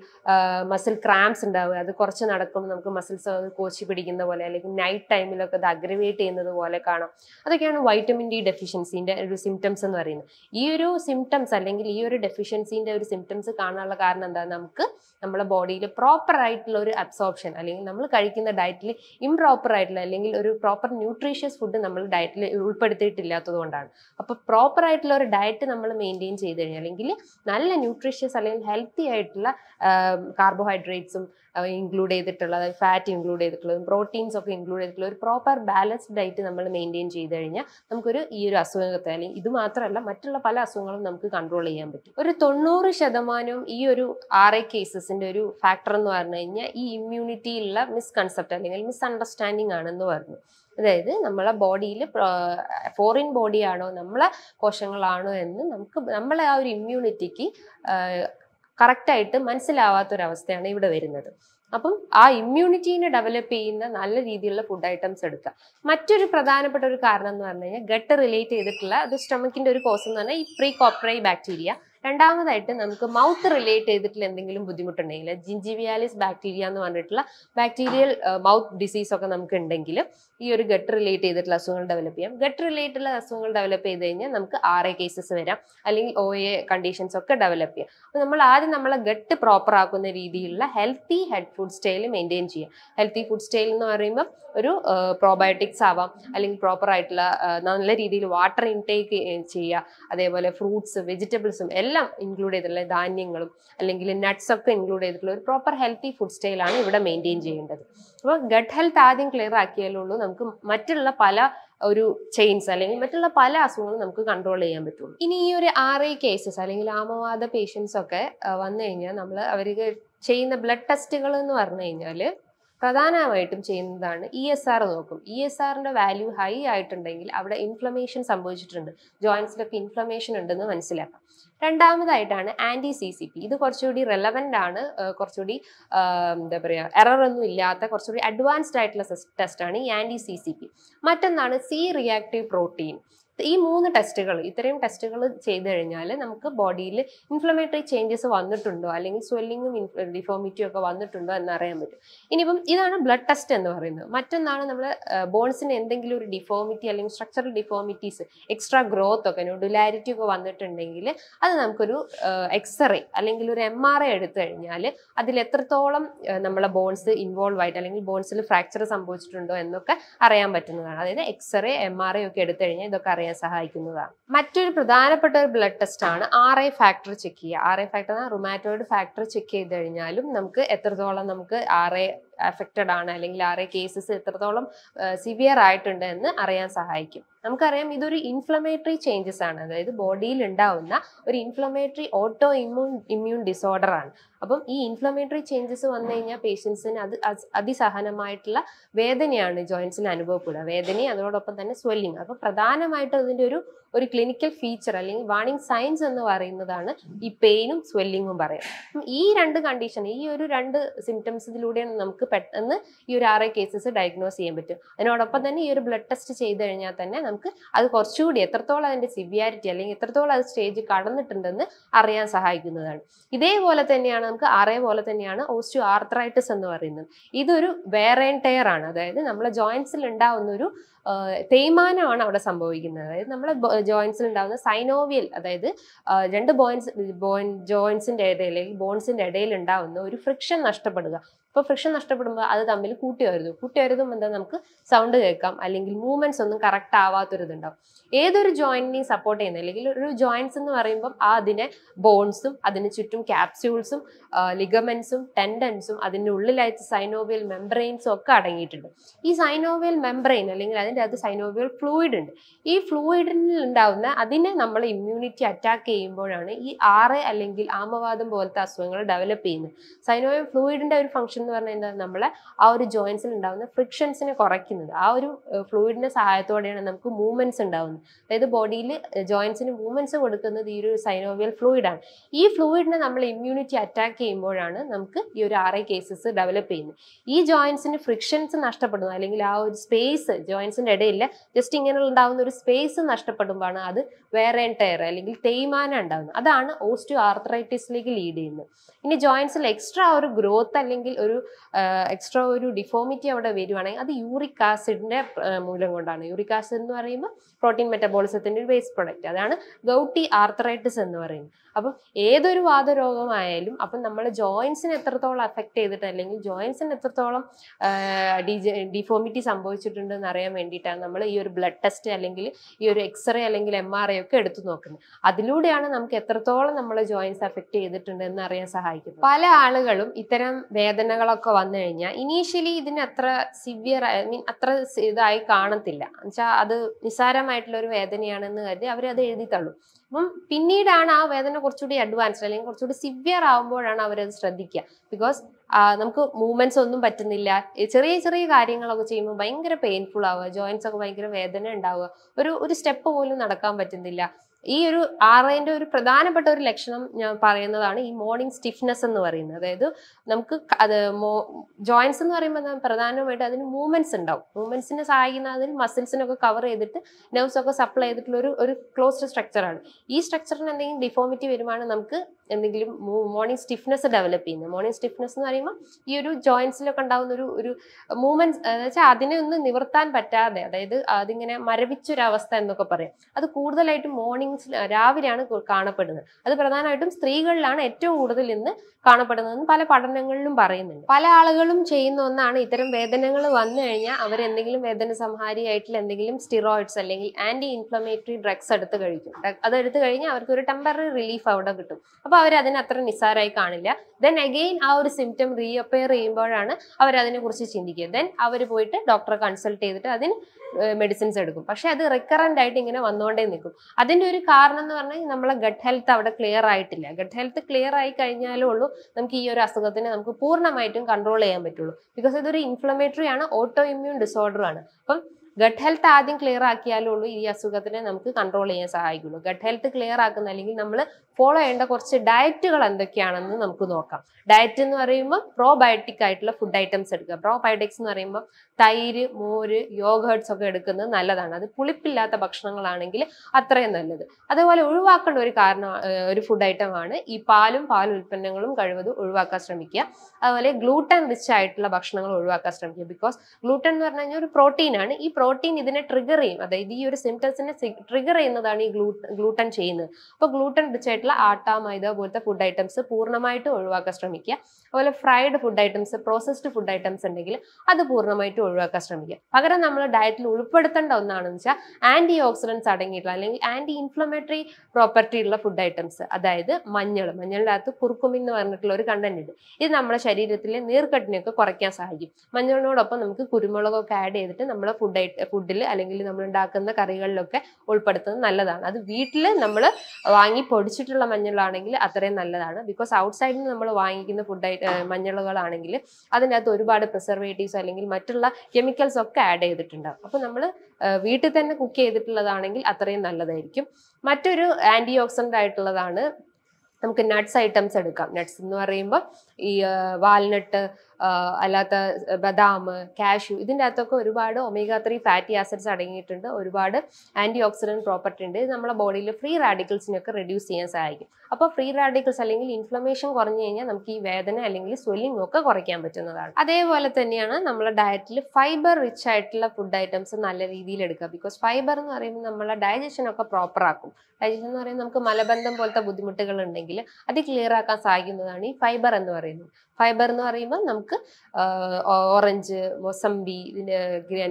[SPEAKER 1] മസിൽ ക്രാംസ് ഉണ്ടാവുക അത് കുറച്ച് നടക്കുമ്പോൾ നമുക്ക് മസിൽസ് കോച്ചി പിടിക്കുന്ന പോലെ അല്ലെങ്കിൽ നൈറ്റ് ടൈമിലൊക്കെ അത് അഗ്രവേറ്റ് ചെയ്യുന്നത് പോലെ കാണാം അതൊക്കെയാണ് വൈറ്റമിൻ ഡി ഡെഫിഷ്യൻസിൻ്റെ ഒരു സിംറ്റംസ് എന്ന് പറയുന്നത് ഈ ഒരു സിംറ്റംസ് അല്ലെങ്കിൽ ഈ ഒരു ഡെഫിഷ്യൻസിൻ്റെ ഒരു സിംറ്റംസ് കാണാനുള്ള കാരണം എന്താ നമുക്ക് നമ്മുടെ ബോഡിയിൽ പ്രോപ്പർ ആയിട്ടുള്ള ഒരു അബ്സോർപ്ഷൻ അല്ലെങ്കിൽ നമ്മൾ കഴിക്കുന്ന ഡയറ്റിൽ ഇംപ്രൂവ് പ്രോപ്പർ ആയിട്ടുള്ള അല്ലെങ്കിൽ ഒരു പ്രോപ്പർ ന്യൂട്രീഷ്യസ് ഫുഡ് നമ്മൾ ഡയറ്റിൽ ഉൾപ്പെടുത്തിയിട്ടില്ലാത്തത് കൊണ്ടാണ് അപ്പോൾ പ്രോപ്പർ ആയിട്ടുള്ള ഒരു ഡയറ്റ് നമ്മൾ മെയിൻറ്റെയിൻ ചെയ്ത് കഴിഞ്ഞാൽ അല്ലെങ്കിൽ നല്ല ന്യൂട്രീഷ്യസ് അല്ലെങ്കിൽ ഹെൽത്തി ആയിട്ടുള്ള കാർബോഹൈഡ്രേറ്റ്സും ഇൻക്ലൂഡ് ചെയ്തിട്ടുള്ളത് ഫാറ്റ് ഇൻക്ലൂഡ് ചെയ്തിട്ടുള്ളതും പ്രോട്ടീൻസ് ഒക്കെ ഇൻക്ലൂഡ് ചെയ്തിട്ടുള്ള ഒരു പ്രോപ്പർ ബാലൻസ്ഡ് ഡയറ്റ് നമ്മൾ മെയിൻറ്റെയിൻ ചെയ്ത് കഴിഞ്ഞാൽ നമുക്കൊരു ഈ ഒരു അസുഖത്തെ അല്ലെങ്കിൽ ഇത് മാത്രമല്ല മറ്റുള്ള പല അസുഖങ്ങളും നമുക്ക് കൺട്രോൾ ചെയ്യാൻ പറ്റും ഒരു തൊണ്ണൂറ് ശതമാനവും ഈ ഒരു ആർ ഐ കേസസിന്റെ ഒരു ഫാക്ടർ എന്ന് പറഞ്ഞു കഴിഞ്ഞാൽ ഈ ഇമ്മ്യൂണിറ്റിയിലുള്ള മിസ്കൺസെപ്റ്റ് അല്ലെങ്കിൽ മിസ് അണ്ടർസ്റ്റാൻഡിങ് ആണെന്ന് പറഞ്ഞു അതായത് നമ്മളെ ബോഡിയിൽ ഫോറിൻ ബോഡിയാണോ നമ്മളെ കോശങ്ങളാണോ എന്ന് നമുക്ക് നമ്മളെ ആ ഒരു ഇമ്മ്യൂണിറ്റിക്ക് കറക്റ്റായിട്ട് മനസ്സിലാവാത്തൊരവസ്ഥയാണ് ഇവിടെ വരുന്നത് അപ്പം ആ ഇമ്മ്യൂണിറ്റീനെ ഡെവലപ്പ് ചെയ്യുന്ന നല്ല രീതിയിലുള്ള ഫുഡ് ഐറ്റംസ് എടുക്കുക മറ്റൊരു പ്രധാനപ്പെട്ട ഒരു കാരണം എന്ന് പറഞ്ഞു കഴിഞ്ഞാൽ ഗട്ട് റിലേറ്റ് ചെയ്തിട്ടുള്ള അത് സ്റ്റമക്കിൻ്റെ ഒരു കോസ് എന്ന് പറഞ്ഞാൽ ഈ പ്രീ കോപ്പറൈ ബാക്ടീരിയ രണ്ടാമതായിട്ട് നമുക്ക് മൗത്ത് റിലേറ്റ് ചെയ്തിട്ടുള്ള എന്തെങ്കിലും ബുദ്ധിമുട്ടുണ്ടെങ്കിൽ ജിഞ്ചിവിയാലിസ് ബാക്ടീരിയ എന്ന് പറഞ്ഞിട്ടുള്ള ബാക്ടീരിയൽ മൗത്ത് ഡിസീസ് ഒക്കെ നമുക്ക് ഉണ്ടെങ്കിൽ ഈ ഒരു ഗട്ട് റിലേറ്റ് ചെയ്തിട്ടുള്ള അസുഖങ്ങൾ ഡെവലപ്പ് ചെയ്യാം ഗട്ട് ഉള്ള അസുഖങ്ങൾ ഡെവലപ്പ് ചെയ്ത് കഴിഞ്ഞാൽ നമുക്ക് ആർ എ കേസസ് വരാം അല്ലെങ്കിൽ ഒ എ കണ്ടീഷൻസ് ഒക്കെ ഡെവലപ്പ് ചെയ്യാം അപ്പോൾ നമ്മൾ ആദ്യം നമ്മളെ ഗട്ട് പ്രോപ്പർ ആക്കുന്ന രീതിയിലുള്ള healthy head food style maintain ചെയ്യാം ഹെൽത്തി ഫുഡ് സ്റ്റൈൽ എന്ന് പറയുമ്പോൾ ഒരു പ്രോബയോട്ടിക്സ് ആവാം അല്ലെങ്കിൽ പ്രോപ്പർ ആയിട്ടുള്ള നല്ല രീതിയിൽ വാട്ടർ ഇൻടേക്ക് ചെയ്യുക അതേപോലെ ഫ്രൂട്ട്സ് വെജിറ്റബിൾസും എല്ലാം എല്ലാം ഇൻക്ലൂഡ് ചെയ്തിട്ടുള്ള ധാന്യങ്ങളും അല്ലെങ്കിൽ നട്ട്സ് ഒക്കെ ഇൻക്ലൂഡ് ചെയ്തിട്ടുള്ള ഒരു പ്രോപ്പർ ഹെൽത്തി ഫുഡ് സ്റ്റൈലാണ് ഇവിടെ മെയിൻറ്റെയിൻ ചെയ്യേണ്ടത് അപ്പോൾ ഗട്ട് ഹെൽത്ത് ആദ്യം ക്ലിയർ ആക്കിയാലുള്ളൂ നമുക്ക് മറ്റുള്ള പല ഒരു ചെയിൻസ് അല്ലെങ്കിൽ മറ്റുള്ള പല അസുഖങ്ങളും നമുക്ക് കൺട്രോൾ ചെയ്യാൻ പറ്റുള്ളൂ ഇനി ഈ ഒരു ആർ ഐ കേസസ് അല്ലെങ്കിൽ ആമവാദ പേഷ്യൻസ് ഒക്കെ വന്നു കഴിഞ്ഞാൽ നമ്മൾ അവർക്ക് ചെയ്യുന്ന ബ്ലഡ് ടെസ്റ്റുകൾ എന്ന് പറഞ്ഞു കഴിഞ്ഞാൽ പ്രധാനമായിട്ടും ചെയ്യുന്നതാണ് ഇ എസ് ആർ നോക്കും ഇ എസ് ആറിൻ്റെ വാല്യൂ ഹൈ ആയിട്ടുണ്ടെങ്കിൽ അവിടെ ഇൻഫ്ലമേഷൻ സംഭവിച്ചിട്ടുണ്ട് ജോയിൻസിലൊക്കെ ഇൻഫ്ലമേഷൻ ഉണ്ടെന്ന് മനസ്സിലാക്കാം രണ്ടാമതായിട്ടാണ് ആൻറ്റി സി സി പി ഇത് കുറച്ചുകൂടി റെലവൻ്റ് ആണ് കുറച്ചുകൂടി എന്താ പറയുക എററൊന്നും ഇല്ലാത്ത കുറച്ചുകൂടി അഡ്വാൻസ്ഡ് ആയിട്ടുള്ള ടെസ്റ്റാണ് ഈ ആൻറ്റി സി സി പി മറ്റൊന്നാണ് സി റിയാക്റ്റീവ് പ്രോട്ടീൻ ഈ മൂന്ന് ടെസ്റ്റുകൾ ഇത്രയും ടെസ്റ്റുകൾ ചെയ്തു കഴിഞ്ഞാൽ നമുക്ക് ബോഡിയിൽ ഇൻഫ്ലമേറ്ററി ചേഞ്ചസ് വന്നിട്ടുണ്ടോ അല്ലെങ്കിൽ സ്വെല്ലിങ്ങും ഡിഫോമിറ്റിയും ഒക്കെ വന്നിട്ടുണ്ടോ എന്ന് അറിയാൻ പറ്റും ഇനിയിപ്പം ഇതാണ് ബ്ലഡ് ടെസ്റ്റ് എന്ന് പറയുന്നത് മറ്റൊന്നാണ് നമ്മൾ ബോൺസിന് എന്തെങ്കിലും ഒരു ഡിഫോമിറ്റി അല്ലെങ്കിൽ സ്ട്രക്ചറൽ ഡിഫോമിറ്റീസ് എക്സ്ട്രാ ഗ്രോത്ത് ഒക്കെ നൊഡുലാരിറ്റി ഒക്കെ വന്നിട്ടുണ്ടെങ്കിൽ അത് നമുക്കൊരു എക്സ്റേ അല്ലെങ്കിൽ ഒരു എം ആർ ഐ എടുത്തു കഴിഞ്ഞാൽ അതിൽ എത്രത്തോളം നമ്മളെ ബോൺസ് ഇൻവോൾവ് ആയിട്ട് അല്ലെങ്കിൽ ബോൺസിൽ ഫ്രാക്ചർ സംഭവിച്ചിട്ടുണ്ടോ എന്നൊക്കെ അറിയാൻ പറ്റുന്നതാണ് അതായത് എക്സ്റേ എം ആർ ഐ ഒക്കെ എടുത്തു കഴിഞ്ഞാൽ ഇതൊക്കെ അറിയാൻ സഹായിക്കുന്നതാണ് മറ്റൊരു പ്രധാനപ്പെട്ട ഒരു ബ്ലഡ് ടെസ്റ്റ് ആണ് ആർ ഐ ഫാക്ടർ ചെക്ക് ചെയ്യുക R I factor rheumatoid factor check ചെയ്ത് കഴിഞ്ഞാലും നമുക്ക് എത്രത്തോളം നമുക്ക് ആർ ഐ അഫക്റ്റഡ് ആണ് അല്ലെങ്കിൽ ആർ ഐ കേസസ് എത്രത്തോളം സിവിയർ ആയിട്ടുണ്ട് എന്ന് അറിയാൻ സഹായിക്കും നമുക്കറിയാം ഇതൊരു ഇൻഫ്ലമേറ്ററി ചേഞ്ചസ് ആണ് അതായത് ബോഡിയിൽ ഉണ്ടാവുന്ന ഒരു inflammatory auto immune immune disorder ആണ് അപ്പം ഈ ഇൻഫ്ലമേറ്ററി ചേഞ്ചസ് വന്നു കഴിഞ്ഞാൽ പേഷ്യൻസിന് അത് അതിസഹനമായിട്ടുള്ള വേദനയാണ് ജോയിൻസിന് അനുഭവപ്പെടുക വേദനയും അതോടൊപ്പം തന്നെ സ്വെല്ലിങ് അപ്പോൾ പ്രധാനമായിട്ട് അതിൻ്റെ ഒരു ഒരു ക്ലിനിക്കൽ ഫീച്ചർ അല്ലെങ്കിൽ വാണിംഗ് സയൻസ് എന്ന് പറയുന്നതാണ് ഈ പെയിനും സ്വെല്ലിങ്ങും പറയാം ഈ രണ്ട് കണ്ടീഷൻ ഈ ഒരു രണ്ട് സിംറ്റംസിലൂടെയാണ് നമുക്ക് പെട്ടെന്ന് ഈ ഒരു ആറ് കേസസ് ഡയഗ്നോസ് ചെയ്യാൻ പറ്റും അതിനോടൊപ്പം തന്നെ ഈ ഒരു ബ്ലഡ് ടെസ്റ്റ് ചെയ്ത് കഴിഞ്ഞാൽ തന്നെ നമുക്ക് അത് കുറച്ചുകൂടി എത്രത്തോളം അതിൻ്റെ സിവിയാരിറ്റി അല്ലെങ്കിൽ എത്രത്തോളം അത് സ്റ്റേജ് കടന്നിട്ടുണ്ടെന്ന് അറിയാൻ സഹായിക്കുന്നതാണ് ഇതേപോലെ തന്നെയാണ് നമുക്ക് പോലെ തന്നെയാണ് ഓസ്റ്റിയോ ആർത്രൈറ്റിസ് എന്ന് പറയുന്നത് ഇതൊരു വേറെ ടയർ ആണ് അതായത് നമ്മളെ ജോയിൻസിൽ ഉണ്ടാവുന്ന ഒരു തേയ്മാനമാണ് അവിടെ സംഭവിക്കുന്നത് അതായത് നമ്മളെ ജോയിൻസിൽ ഉണ്ടാവുന്ന സൈനോവിയൽ അതായത് രണ്ട് ബോയിൻസ് ബോയിൻ ജോയിൻസിൻ്റെ ഇടയിൽ ബോൺസിൻ്റെ ഇടയിൽ ഉണ്ടാവുന്ന ഒരു ഫ്രിക്ഷൻ നഷ്ടപ്പെടുക അപ്പോൾ ഫ്രിക്ഷൻ നഷ്ടപ്പെടുമ്പോൾ അത് തമ്മിൽ കൂട്ടി വരുന്നു കൂട്ടി വരുതും എന്താ നമുക്ക് സൗണ്ട് കേൾക്കാം അല്ലെങ്കിൽ മൂവ്മെന്റ്സ് ഒന്നും കറക്റ്റ് ആവാത്തൊരിതുണ്ടാവും ഏതൊരു ജോയിന്റിനെയും സപ്പോർട്ട് ചെയ്യുന്ന അല്ലെങ്കിൽ ഒരു ജോയിന്റ്സ് എന്ന് പറയുമ്പം ആ അതിനെ ബോൺസും അതിന് ചുറ്റും ക്യാപ്സ്യൂൾസും ലിഗമെന്റ്സും ടെൻഡൻസും അതിൻ്റെ ഉള്ളിലായിട്ട് സൈനോവിയൽ മെംബ്രെയിൻസും ഒക്കെ അടങ്ങിയിട്ടുണ്ട് ഈ സൈനോവിയൽ മെംബ്രെയിൻ അല്ലെങ്കിൽ അതിൻ്റെ അകത്ത് സൈനോവിയൽ ഫ്ലൂയിഡ് ഉണ്ട് ഈ ഫ്ലൂയിഡിൽ ഉണ്ടാവുന്ന അതിനെ നമ്മൾ ഇമ്മ്യൂണിറ്റി അറ്റാക്ക് ചെയ്യുമ്പോഴാണ് ഈ ആറ് അല്ലെങ്കിൽ ആമവാദം പോലത്തെ അസുഖങ്ങൾ ഡെവലപ്പ് ചെയ്യുന്നത് സൈനോവിയൽ ഫ്ലൂയിഡിൻ്റെ ഒരു ഫംഗ്ഷൻ എന്ന് പറഞ്ഞാൽ എന്താ നമ്മളെ ആ ഒരു ജോയിൻസിൽ ഉണ്ടാകുന്ന ഫ്രിക്ഷൻസിനെ കുറയ്ക്കുന്നത് ആ ഒരു ഫ്ലൂയിഡിന്റെ സഹായത്തോടെയാണ് നമുക്ക് മൂവ്മെന്റ്സ് ഉണ്ടാകുന്നത് അതായത് ബോഡിയിൽ ജോയിൻസിന് മൂവ്മെന്റ്സ് കൊടുക്കുന്നത് ഈ ഒരു സൈനോവിയൽ ഫ്ലൂയിഡാണ് ഈ ഫ്ലൂയിഡിനെ നമ്മൾ ഇമ്മ്യൂണിറ്റി അറ്റാക്ക് ചെയ്യുമ്പോഴാണ് നമുക്ക് ഈ ഒരു ആർ ഐ കേസസ് ഡെവലപ്പ് ചെയ്യുന്നത് ഈ ജോയിൻസിന് ഫ്രിക്ഷൻസ് നഷ്ടപ്പെടുന്നു അല്ലെങ്കിൽ ആ ഒരു സ്പേസ് ജോയിൻസിന്റെ ഇടയിൽ ജസ്റ്റ് ഇങ്ങനെ ഉണ്ടാകുന്ന ഒരു സ്പേസ് നഷ്ടപ്പെടുമ്പോഴാണ് അത് വേറെ ടയർ അല്ലെങ്കിൽ തേയ്മാനം ഉണ്ടാകുന്നത് അതാണ് ഓസ്റ്റിയോ ആർത്രൈറ്റിസിലേക്ക് ലീഡ് ചെയ്യുന്നത് ഇനി ജോയിൻസിൽ എക്സ്ട്രാ ഒരു ഗ്രോത്ത് അല്ലെങ്കിൽ ഒരു ഒരു എക്സ്ട്രാ ഒരു ഡിഫോമിറ്റി അവിടെ വരുവാണെങ്കിൽ അത് യൂറിക് ആസിഡിന്റെ മൂലം കൊണ്ടാണ് യൂറിക് ആസിഡ് എന്ന് പറയുമ്പോൾ പ്രോട്ടീൻ മെറ്റബോളിസത്തിന്റെ ഒരു വേസ്റ്റ് പ്രൊഡക്റ്റ് അതാണ് ഗൗട്ടി ആർത്തറൈറ്റിസ് എന്ന് പറയുന്നത് അപ്പം ഏതൊരു വാദരോഗമായാലും അപ്പം നമ്മൾ ജോയിൻസിന് എത്രത്തോളം അഫക്റ്റ് ചെയ്തിട്ട് അല്ലെങ്കിൽ ജോയിൻസിന് എത്രത്തോളം ഡിഫോമിറ്റി സംഭവിച്ചിട്ടുണ്ടെന്ന് അറിയാൻ വേണ്ടിയിട്ടാണ് നമ്മൾ ഈ ഒരു ബ്ലഡ് ടെസ്റ്റ് അല്ലെങ്കിൽ ഈ ഒരു എക്സ്റേ അല്ലെങ്കിൽ എം ആർ ഐ ഒക്കെ എടുത്തു നോക്കുന്നത് അതിലൂടെയാണ് നമുക്ക് എത്രത്തോളം നമ്മളെ ജോയിൻസ് അഫക്റ്റ് ചെയ്തിട്ടുണ്ട് എന്ന് അറിയാൻ സഹായിക്കുന്നത് പല ആളുകളും ഇത്തരം വേദനകൾ പ്രശ്നങ്ങളൊക്കെ വന്നു കഴിഞ്ഞാൽ ഇനീഷ്യലി ഇതിന് അത്ര സിവിയർ ഐ മീൻ അത്ര ഇതായി കാണത്തില്ല എന്നുവെച്ചാൽ അത് നിസാരമായിട്ടുള്ള ഒരു വേദനയാണെന്ന് കരുതി അവരത് എഴുതി തള്ളും അപ്പം പിന്നീടാണ് ആ വേദന കുറച്ചുകൂടി അഡ്വാൻസ്ഡ് അല്ലെങ്കിൽ കുറച്ചുകൂടി സിവിയർ ആകുമ്പോഴാണ് അവരത് ശ്രദ്ധിക്കുക ബിക്കോസ് നമുക്ക് മൂവ്മെന്റ്സ് ഒന്നും പറ്റുന്നില്ല ചെറിയ ചെറിയ കാര്യങ്ങളൊക്കെ ചെയ്യുമ്പോൾ ഭയങ്കര പെയിൻഫുൾ ആവുക ജോയിൻസ് ഒക്കെ ഭയങ്കര വേദന ഉണ്ടാവുക ഒരു ഒരു സ്റ്റെപ്പ് പോലും നടക്കാൻ പറ്റുന്നില്ല ഈ ഒരു ആറേൻ്റെ ഒരു പ്രധാനപ്പെട്ട ഒരു ലക്ഷണം ഞാൻ പറയുന്നതാണ് ഈ മോർണിംഗ് സ്റ്റിഫ്നെസ് എന്ന് പറയുന്നത് അതായത് നമുക്ക് അത് ജോയിൻസ് എന്ന് പറയുമ്പോൾ പ്രധാനമായിട്ട് അതിന് മൂവ്മെന്റ്സ് ഉണ്ടാവും മൂവ്മെന്റ്സിനെ സഹായിക്കുന്ന അതിന് മസിൽസിനൊക്കെ കവർ ചെയ്തിട്ട് നെർവ്സ് ഒക്കെ സപ്ലൈ ചെയ്തിട്ടുള്ള ഒരു ഒരു ക്ലോസ്ഡ് സ്ട്രക്ചറാണ് ഈ സ്ട്രക്ചറിന് എന്തെങ്കിലും ഡിഫോമിറ്റി വരുമാണ് നമുക്ക് എന്തെങ്കിലും മോർണിംഗ് സ്റ്റിഫ്നെസ് ഡെവലപ്പ് ചെയ്യുന്നത് മോർണിംഗ് സ്റ്റിഫ്നെസ് എന്ന് പറയുമ്പോൾ ഈ ഒരു ജോയിൻസിലൊക്കെ ഉണ്ടാകുന്ന ഒരു ഒരു മൂവ്മെന്റ്സ് എന്ന് വെച്ചാൽ അതിനെ ഒന്ന് നിവർത്താൻ പറ്റാതെ അതായത് അതിങ്ങനെ മരവിച്ചൊരവസ്ഥ എന്നൊക്കെ പറയാം അത് കൂടുതലായിട്ടും മോർണിംഗ്സിൽ രാവിലെയാണ് കാണപ്പെടുന്നത് അത് പ്രധാനമായിട്ടും സ്ത്രീകളിലാണ് ഏറ്റവും കൂടുതൽ ഇന്ന് കാണപ്പെടുന്നതെന്ന് പല പഠനങ്ങളിലും പറയുന്നുണ്ട് പല ആളുകളും ചെയ്യുന്ന ഒന്നാണ് ഇത്തരം വേദനകൾ വന്നു കഴിഞ്ഞാൽ എന്തെങ്കിലും വേദന സംഹാരിയായിട്ടുള്ള എന്തെങ്കിലും സ്റ്റിറോയിഡ്സ് അല്ലെങ്കിൽ ആന്റി ഇൻഫ്ലമേറ്ററി ഡ്രഗ്സ് എടുത്ത് കഴിക്കും അത് എടുത്തു കഴിഞ്ഞാൽ അവർക്ക് ഒരു ടെമ്പററി റിലീഫ് അവിടെ കിട്ടും അപ്പോൾ അവർ അതിനെ അത്ര നിസ്സാരമായി കാണില്ല ദെൻ അഗെയിൻ ആ ഒരു സിംറ്റം റീഅപ്പയർ ചെയ്യുമ്പോഴാണ് അവർ അതിനെ കുറിച്ച് ചിന്തിക്കുക ദെൻ അവർ പോയിട്ട് ഡോക്ടറെ കൺസൾട്ട് ചെയ്തിട്ട് അതിന് മെഡിസിൻസ് എടുക്കും പക്ഷെ അത് റിക്കറൻ്റ് ആയിട്ട് ഇങ്ങനെ വന്നുകൊണ്ടേ നിൽക്കും അതിൻ്റെ ഒരു കാരണം എന്ന് പറഞ്ഞാൽ നമ്മളെ ഗട്ട് ഹെൽത്ത് അവിടെ ക്ലിയർ ആയിട്ടില്ല ഗട്ട് ഹെൽത്ത് ക്ലിയർ ആയി കഴിഞ്ഞാലേ ഉള്ളൂ നമുക്ക് ഈ ഒരു അസുഖത്തിനെ നമുക്ക് പൂർണ്ണമായിട്ടും കൺട്രോൾ ചെയ്യാൻ പറ്റുള്ളൂ ബിക്കോസ് ഇതൊരു ഇൻഫ്ലമേറ്ററി ആണ് ഓട്ടോ ഇമ്മ്യൂൺ ഡിസോർഡർ ആണ് അപ്പം ഗട്ട് ഹെൽത്ത് ആദ്യം ക്ലിയർ ആക്കിയാലേ ഉള്ളൂ ഈ അസുഖത്തിനെ നമുക്ക് കൺട്രോൾ ചെയ്യാൻ സഹായിക്കുള്ളൂ ഗട്ട് ഹെൽത്ത് ക്ലിയർ ആക്കുന്ന അല്ലെങ്കിൽ നമ്മൾ ഫോളോ ചെയ്യേണ്ട കുറച്ച് ഡയറ്റുകൾ എന്തൊക്കെയാണെന്ന് നമുക്ക് നോക്കാം ഡയറ്റ് എന്ന് പറയുമ്പോൾ പ്രോബയോട്ടിക് ആയിട്ടുള്ള ഫുഡ് ഐറ്റംസ് എടുക്കുക പ്രോബയോട്ടിക്സ് എന്ന് പറയുമ്പോൾ തൈര് മോര് യോഗേർട്സ് ഒക്കെ എടുക്കുന്നത് നല്ലതാണ് അത് പുളിപ്പില്ലാത്ത ഭക്ഷണങ്ങളാണെങ്കിൽ അത്രയും നല്ലത് അതുപോലെ ഒഴിവാക്കേണ്ട ഒരു കാരണം ഒരു ഫുഡ് ഐറ്റമാണ് ഈ പാലും പാൽ ഉൽപ്പന്നങ്ങളും കഴിവത് ഒഴിവാക്കാൻ ശ്രമിക്കുക അതുപോലെ ഗ്ലൂട്ടൻ റിച്ച് ആയിട്ടുള്ള ഭക്ഷണങ്ങൾ ഒഴിവാക്കാൻ ശ്രമിക്കുക ബിക്കോസ് ഗ്ലൂട്ടൻ എന്ന് പറഞ്ഞു കഴിഞ്ഞാൽ ഒരു പ്രോട്ടീനാണ് ഈ പ്രോട്ടീൻ ഇതിനെ ട്രിഗർ ചെയ്യും അതായത് ഈ ഒരു സിംറ്റംസിനെ ട്രിഗർ ചെയ്യുന്നതാണ് ഈ ഗ്ലൂട്ടൻ ചെയ്യുന്നത് അപ്പോൾ ഗ്ലൂട്ടൻ റിച്ചായിട്ടുള്ള ആയിട്ടുള്ള ആട്ട മൈദ പോലത്തെ ഫുഡ് ഐറ്റംസ് പൂർണ്ണമായിട്ട് ഒഴിവാക്കാൻ ശ്രമിക്കുക അതുപോലെ fried food items processed food items ഉണ്ടെങ്കിൽ അത് പൂർണ്ണമായിട്ട് ഒഴിവാക്കാൻ ശ്രമിക്കുക പകരം നമ്മൾ ഡയറ്റിൽ ഉൾപ്പെടുത്തേണ്ട ഒന്നാണെന്ന് വെച്ചാൽ ആന്റി ഓക്സിഡൻസ് അടങ്ങിയിട്ടുള്ള അല്ലെങ്കിൽ ആന്റി ഇൻഫ്ലമേറ്ററി പ്രോപ്പർട്ടി ഉള്ള ഫുഡ് ഐറ്റംസ് അതായത് മഞ്ഞൾ മഞ്ഞളുടെ അകത്ത് കുർക്കുമിൻ എന്ന് പറഞ്ഞിട്ടുള്ള ഒരു കണ്ടന്റ് ഉണ്ട് ഇത് നമ്മുടെ ശരീരത്തിലെ നീർക്കട്ടിനെയൊക്കെ കുറയ്ക്കാൻ സഹായിക്കും മഞ്ഞളിനോടൊപ്പം നമുക്ക് കുരുമുളകൊക്കെ ആഡ് ചെയ്തിട്ട് നമ്മുടെ ഫുഡ് ഫുഡിൽ അല്ലെങ്കിൽ നമ്മൾ ഉണ്ടാക്കുന്ന കറികളിലൊക്കെ ഉൾപ്പെടുത്തുന്നത് നല്ലതാണ് അത് വീട്ടിൽ നമ്മൾ വാങ്ങി പൊടിച്ചിട്ടുള്ള മഞ്ഞളാണെങ്കിൽ അത്രയും നല്ലതാണ് ബിക്കോസ് ഔട്ട്സൈഡിൽ നമ്മൾ വാങ്ങിക്കുന്ന ഫുഡ് മഞ്ഞളുകളാണെങ്കിൽ അതിനകത്ത് ഒരുപാട് പ്രിസർവേറ്റീവ്സ് അല്ലെങ്കിൽ മറ്റുള്ള കെമിക്കൽസ് ഒക്കെ ആഡ് ചെയ്തിട്ടുണ്ടാകും അപ്പോൾ നമ്മൾ വീട്ടിൽ തന്നെ കുക്ക് ചെയ്തിട്ടുള്ളതാണെങ്കിൽ അത്രയും നല്ലതായിരിക്കും മറ്റൊരു ആൻറ്റി ഓക്സിഡൻ്റ് ആയിട്ടുള്ളതാണ് നമുക്ക് നട്ട്സ് ഐറ്റംസ് എടുക്കാം നട്ട്സ് എന്ന് പറയുമ്പോൾ ഈ വാൽനട്ട് അല്ലാത്ത ബദാം കാഷ്യൂ ഇതിൻ്റെ അകത്തൊക്കെ ഒരുപാട് ഒമേഗ ത്രീ ഫാറ്റി ആസിഡ്സ് അടങ്ങിയിട്ടുണ്ട് ഒരുപാട് ആൻറ്റി ഓക്സിഡൻറ്റ് പ്രോപ്പർട്ടി ഉണ്ട് നമ്മുടെ ബോഡിയിൽ ഫ്രീ റാഡിക്കൽസിനൊക്കെ റെഡ്യൂസ് ചെയ്യാൻ സഹായിക്കും അപ്പോൾ ഫ്രീ റാഡിക്കൽസ് അല്ലെങ്കിൽ ഇൻഫ്ലമേഷൻ കുറഞ്ഞു കഴിഞ്ഞാൽ നമുക്ക് ഈ വേദന അല്ലെങ്കിൽ സ്വെല്ലിംഗ് ഒക്കെ കുറയ്ക്കാൻ പറ്റുന്നതാണ് അതേപോലെ തന്നെയാണ് നമ്മളെ ഡയറ്റിൽ ഫൈബർ റിച്ച് ആയിട്ടുള്ള ഫുഡ് ഐറ്റംസ് നല്ല രീതിയിൽ എടുക്കുക ബിക്കോസ് ഫൈബർ എന്ന് പറയുമ്പോൾ നമ്മളെ പ്രോപ്പർ പ്രോപ്പറാക്കും ഡൈജഷൻ എന്ന് പറയുമ്പോൾ നമുക്ക് മലബന്ധം പോലത്തെ ബുദ്ധിമുട്ടുകൾ ഉണ്ടെങ്കിൽ അത് ക്ലിയർ ആക്കാൻ സഹായിക്കുന്നതാണ് ഈ ഫൈബർ എന്ന് പറയുന്നത് പറയുന്നു ഫൈബർ എന്ന് പറയുമ്പോൾ നമുക്ക് ഓറഞ്ച് മൊസംബി ഇതിൻ്റെ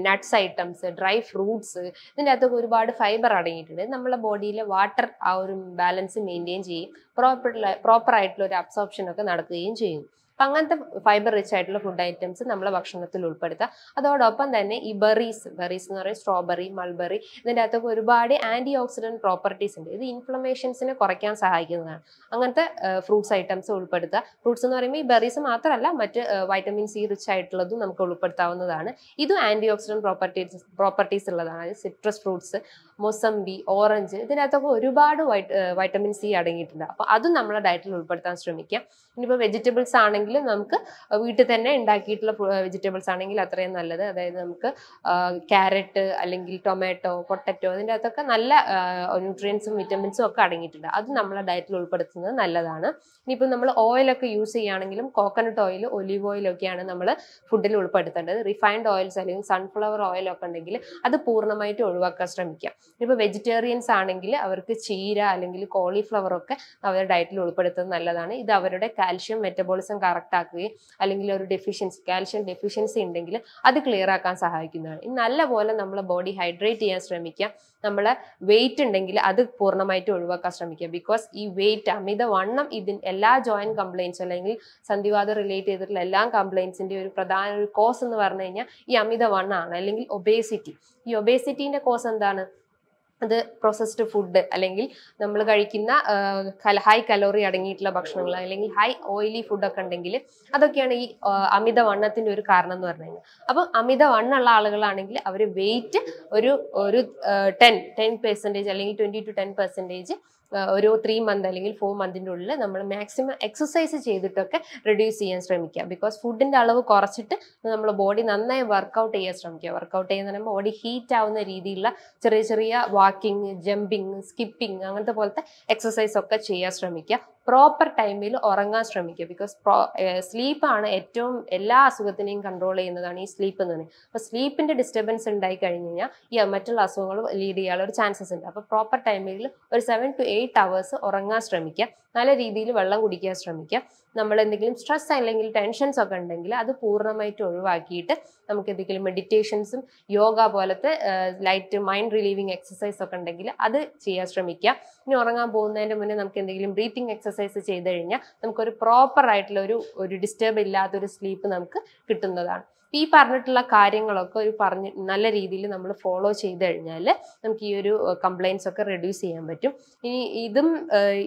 [SPEAKER 1] നട്ട്സ് ഐറ്റംസ് ഡ്രൈ ഫ്രൂട്ട്സ് ഇതിൻ്റെ അകത്തൊക്കെ ഒരുപാട് ഫൈബർ അടങ്ങിയിട്ടുണ്ട് നമ്മുടെ ബോഡിയിലെ വാട്ടർ ആ ഒരു ബാലൻസ് മെയിൻറ്റെയിൻ ചെയ്യും പ്രോപ്പർ പ്രോപ്പറായിട്ടുള്ള ഒരു അബ്സോർപ്ഷൻ ഒക്കെ നടക്കുകയും ചെയ്യും അപ്പം അങ്ങനത്തെ ഫൈബർ റിച്ച് ആയിട്ടുള്ള ഫുഡ് ഐറ്റംസ് നമ്മളെ ഭക്ഷണത്തിൽ ഉൾപ്പെടുത്തുക അതോടൊപ്പം തന്നെ ഈ ബെറീസ് ബെറീസ് എന്ന് പറയുന്നത് സ്ട്രോബെറി മൾബെറി ഇതിൻ്റെ അകത്തൊക്കെ ഒരുപാട് ആൻറ്റി ഓക്സിഡൻറ്റ് പ്രോപ്പർട്ടീസ് ഉണ്ട് ഇത് ഇൻഫ്ലമേഷൻസിനെ കുറയ്ക്കാൻ സഹായിക്കുന്നതാണ് അങ്ങനത്തെ ഫ്രൂട്ട്സ് ഐറ്റംസ് ഉൾപ്പെടുത്തുക ഫ്രൂട്ട്സ് എന്ന് പറയുമ്പോൾ ഈ ബെറീസ് മാത്രമല്ല മറ്റ് വൈറ്റമിൻ സി റിച്ച് ആയിട്ടുള്ളതും നമുക്ക് ഉൾപ്പെടുത്താവുന്നതാണ് ഇതും ആൻറ്റി ഓക്സിഡൻറ്റ് പ്രോപ്പർട്ടീസ് പ്രോപ്പർട്ടീസ് ഉള്ളതാണ് അതായത് സിട്രസ് ഫ്രൂട്ട്സ് മൊസംബി ഓറഞ്ച് ഇതിനകത്തൊക്കെ ഒരുപാട് വൈറ്റമിൻ സി അടങ്ങിയിട്ടുണ്ട് അപ്പോൾ അതും നമ്മുടെ ഡയറ്റിൽ ഉൾപ്പെടുത്താൻ ശ്രമിക്കുക ഇനിയിപ്പോൾ വെജിറ്റബിൾസ് ആണെങ്കിൽ ആണെങ്കിൽ നമുക്ക് വീട്ടിൽ തന്നെ ഉണ്ടാക്കിയിട്ടുള്ള വെജിറ്റബിൾസ് ആണെങ്കിൽ അത്രയും നല്ലത് അതായത് നമുക്ക് ക്യാരറ്റ് അല്ലെങ്കിൽ ടൊമാറ്റോ പൊട്ടറ്റോ അതിൻ്റെ അകത്തൊക്കെ നല്ല ന്യൂട്രിയൻസും വിറ്റമിൻസും ഒക്കെ അടങ്ങിയിട്ടുണ്ട് അത് നമ്മളെ ഡയറ്റിൽ ഉൾപ്പെടുത്തുന്നത് നല്ലതാണ് ഇനിയിപ്പോൾ നമ്മൾ ഓയിലൊക്കെ യൂസ് ചെയ്യുകയാണെങ്കിലും കോക്കനട്ട് ഓയിൽ ഒലീവ് ഓയിലൊക്കെയാണ് നമ്മൾ ഫുഡിൽ ഉൾപ്പെടുത്തേണ്ടത് റിഫൈൻഡ് ഓയിൽസ് അല്ലെങ്കിൽ സൺഫ്ലവർ ഓയിലൊക്കെ ഉണ്ടെങ്കിൽ അത് പൂർണ്ണമായിട്ട് ഒഴിവാക്കാൻ ശ്രമിക്കുക ഇനിയിപ്പോൾ വെജിറ്റേറിയൻസ് ആണെങ്കിൽ അവർക്ക് ചീര അല്ലെങ്കിൽ കോളിഫ്ലവർ ഒക്കെ അവരുടെ ഡയറ്റിൽ ഉൾപ്പെടുത്തുന്നത് നല്ലതാണ് ഇത് അവരുടെ കാൽഷ്യം മെറ്റബോളിസം കറക്റ്റ് കറക്റ്റ് ആക്കുകയും അല്ലെങ്കിൽ ഒരു ഡെഫിഷ്യൻസി കാൽഷ്യം ഡെഫിഷ്യൻസി ഉണ്ടെങ്കിൽ അത് ക്ലിയർ ആക്കാൻ സഹായിക്കുന്നതാണ് നല്ലപോലെ നമ്മളെ ബോഡി ഹൈഡ്രേറ്റ് ചെയ്യാൻ ശ്രമിക്കുക നമ്മളെ വെയിറ്റ് ഉണ്ടെങ്കിൽ അത് പൂർണ്ണമായിട്ട് ഒഴിവാക്കാൻ ശ്രമിക്കുക ബിക്കോസ് ഈ വെയിറ്റ് അമിതവണ്ണം ഇതിൻ എല്ലാ ജോയിൻറ്റ് കംപ്ലയിൻസ് അല്ലെങ്കിൽ സന്ധിവാദം റിലേറ്റ് ചെയ്തിട്ടുള്ള എല്ലാ കംപ്ലയിൻസിൻ്റെ ഒരു പ്രധാന ഒരു കോസ് എന്ന് പറഞ്ഞു കഴിഞ്ഞാൽ ഈ അമിതവണ്ണമാണ് അല്ലെങ്കിൽ ഒബേസിറ്റി ഈ ഒബേസിറ്റീൻ്റെ കോസ് എന്താണ് അത് പ്രോസസ്ഡ് ഫുഡ് അല്ലെങ്കിൽ നമ്മൾ കഴിക്കുന്ന ഹൈ കലോറി അടങ്ങിയിട്ടുള്ള ഭക്ഷണങ്ങൾ അല്ലെങ്കിൽ ഹൈ ഓയിലി ഫുഡൊക്കെ ഉണ്ടെങ്കിൽ അതൊക്കെയാണ് ഈ അമിത വണ്ണത്തിൻ്റെ ഒരു കാരണം എന്ന് പറഞ്ഞു കഴിഞ്ഞാൽ അപ്പം അമിത വണ്ണുള്ള ആളുകളാണെങ്കിൽ അവർ വെയിറ്റ് ഒരു ഒരു ടെൻ ടെൻ പെർസെൻറ്റേജ് അല്ലെങ്കിൽ ട്വൻറ്റി ടു ടെൻ പെർസെൻറ്റേജ് ഒരു ത്രീ മന്ത് അല്ലെങ്കിൽ ഫോർ മന്തിൻ്റെ ഉള്ളിൽ നമ്മൾ മാക്സിമം എക്സസൈസ് ചെയ്തിട്ടൊക്കെ റെഡ്യൂസ് ചെയ്യാൻ ശ്രമിക്കുക ബിക്കോസ് ഫുഡിൻ്റെ അളവ് കുറച്ചിട്ട് നമ്മൾ ബോഡി നന്നായി വർക്കൗട്ട് ചെയ്യാൻ ശ്രമിക്കുക വർക്കൗട്ട് ചെയ്യുന്ന പറയുമ്പോൾ ബോഡി ഹീറ്റ് ആവുന്ന രീതിയിലുള്ള ചെറിയ ചെറിയ വാക്കിംഗ് ജമ്പിങ് സ്കിപ്പിംഗ് അങ്ങനത്തെ പോലത്തെ എക്സസൈസ് ഒക്കെ ചെയ്യാൻ ശ്രമിക്കുക പ്രോപ്പർ ടൈമിൽ ഉറങ്ങാൻ ശ്രമിക്കുക ബിക്കോസ് സ്ലീപ്പാണ് ഏറ്റവും എല്ലാ അസുഖത്തിനെയും കൺട്രോൾ ചെയ്യുന്നതാണ് ഈ സ്ലീപ്പ് എന്ന് പറയുന്നത് അപ്പോൾ സ്ലീപ്പിൻ്റെ ഡിസ്റ്റർബൻസ് ഉണ്ടായി കഴിഞ്ഞ് കഴിഞ്ഞാൽ ഈ മറ്റുള്ള അസുഖങ്ങൾ ലീഡ് ചെയ്യാനുള്ള ഒരു ചാൻസസ് ഉണ്ട് അപ്പോൾ പ്രോപ്പർ ടൈമിൽ ഒരു seven to eight eight hours ഉറങ്ങാൻ ശ്രമിക്കുക നല്ല രീതിയിൽ വെള്ളം കുടിക്കാൻ ശ്രമിക്കുക നമ്മൾ എന്തെങ്കിലും സ്ട്രെസ് അല്ലെങ്കിൽ ടെൻഷൻസ് ഒക്കെ ഉണ്ടെങ്കിൽ അത് പൂർണ്ണമായിട്ട് ഒഴിവാക്കിയിട്ട് നമുക്ക് എന്തെങ്കിലും മെഡിറ്റേഷൻസും യോഗ പോലത്തെ ലൈറ്റ് മൈൻഡ് റിലീവിങ് എക്സസൈസ് ഒക്കെ ഉണ്ടെങ്കിൽ അത് ചെയ്യാൻ ശ്രമിക്കുക ഇനി ഉറങ്ങാൻ പോകുന്നതിന് മുന്നേ നമുക്ക് എന്തെങ്കിലും ബ്രീത്തിങ് എക്സസൈസ് ചെയ്ത് കഴിഞ്ഞാൽ നമുക്കൊരു പ്രോപ്പർ ആയിട്ടുള്ള ഒരു ഒരു ഡിസ്റ്റർബ് ഇല്ലാത്തൊരു സ്ലീപ്പ് നമുക്ക് കിട്ടുന്നതാണ് ഈ പറഞ്ഞിട്ടുള്ള കാര്യങ്ങളൊക്കെ ഒരു പറഞ്ഞ് നല്ല രീതിയിൽ നമ്മൾ ഫോളോ ചെയ്ത് കഴിഞ്ഞാൽ നമുക്ക് ഈ ഒരു കംപ്ലയിൻസ് ഒക്കെ റെഡ്യൂസ് ചെയ്യാൻ പറ്റും ഇനി ഇതും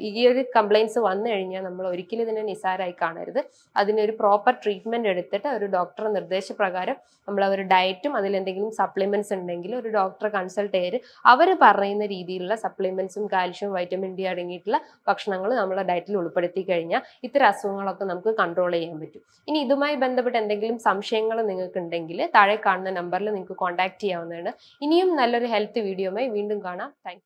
[SPEAKER 1] ഈ ഒരു കംപ്ലൈൻസ് കംപ്ലയിൻസ് വന്നു കഴിഞ്ഞാൽ നമ്മൾ ഒരിക്കലും ഇതിനെ നിസാരമായി കാണരുത് അതിനൊരു പ്രോപ്പർ ട്രീറ്റ്മെൻറ്റ് എടുത്തിട്ട് ഒരു ഡോക്ടറെ നിർദ്ദേശപ്രകാരം നമ്മൾ അവർ ഡയറ്റും അതിലെന്തെങ്കിലും സപ്ലിമെൻറ്റ്സ് ഉണ്ടെങ്കിൽ ഒരു ഡോക്ടറെ കൺസൾട്ട് ചെയ്ത് അവർ പറയുന്ന രീതിയിലുള്ള സപ്ലിമെൻറ്റ്സും കാൽഷ്യം വൈറ്റമിൻ ഡി അടങ്ങിയിട്ടുള്ള ഭക്ഷണങ്ങൾ നമ്മളെ ഡയറ്റിൽ ഉൾപ്പെടുത്തി കഴിഞ്ഞാൽ ഇത്തരം അസുഖങ്ങളൊക്കെ നമുക്ക് കൺട്രോൾ ചെയ്യാൻ പറ്റും ഇനി ഇതുമായി ബന്ധപ്പെട്ട് എന്തെങ്കിലും സംശയങ്ങൾ നിങ്ങൾക്ക് ഉണ്ടെങ്കിൽ താഴെ കാണുന്ന നമ്പറിൽ നിങ്ങൾക്ക് കോൺടാക്ട് ചെയ്യാവുന്നതാണ് ഇനിയും നല്ലൊരു ഹെൽത്ത് വീഡിയോയുമായി വീണ്ടും കാണാം താങ്ക്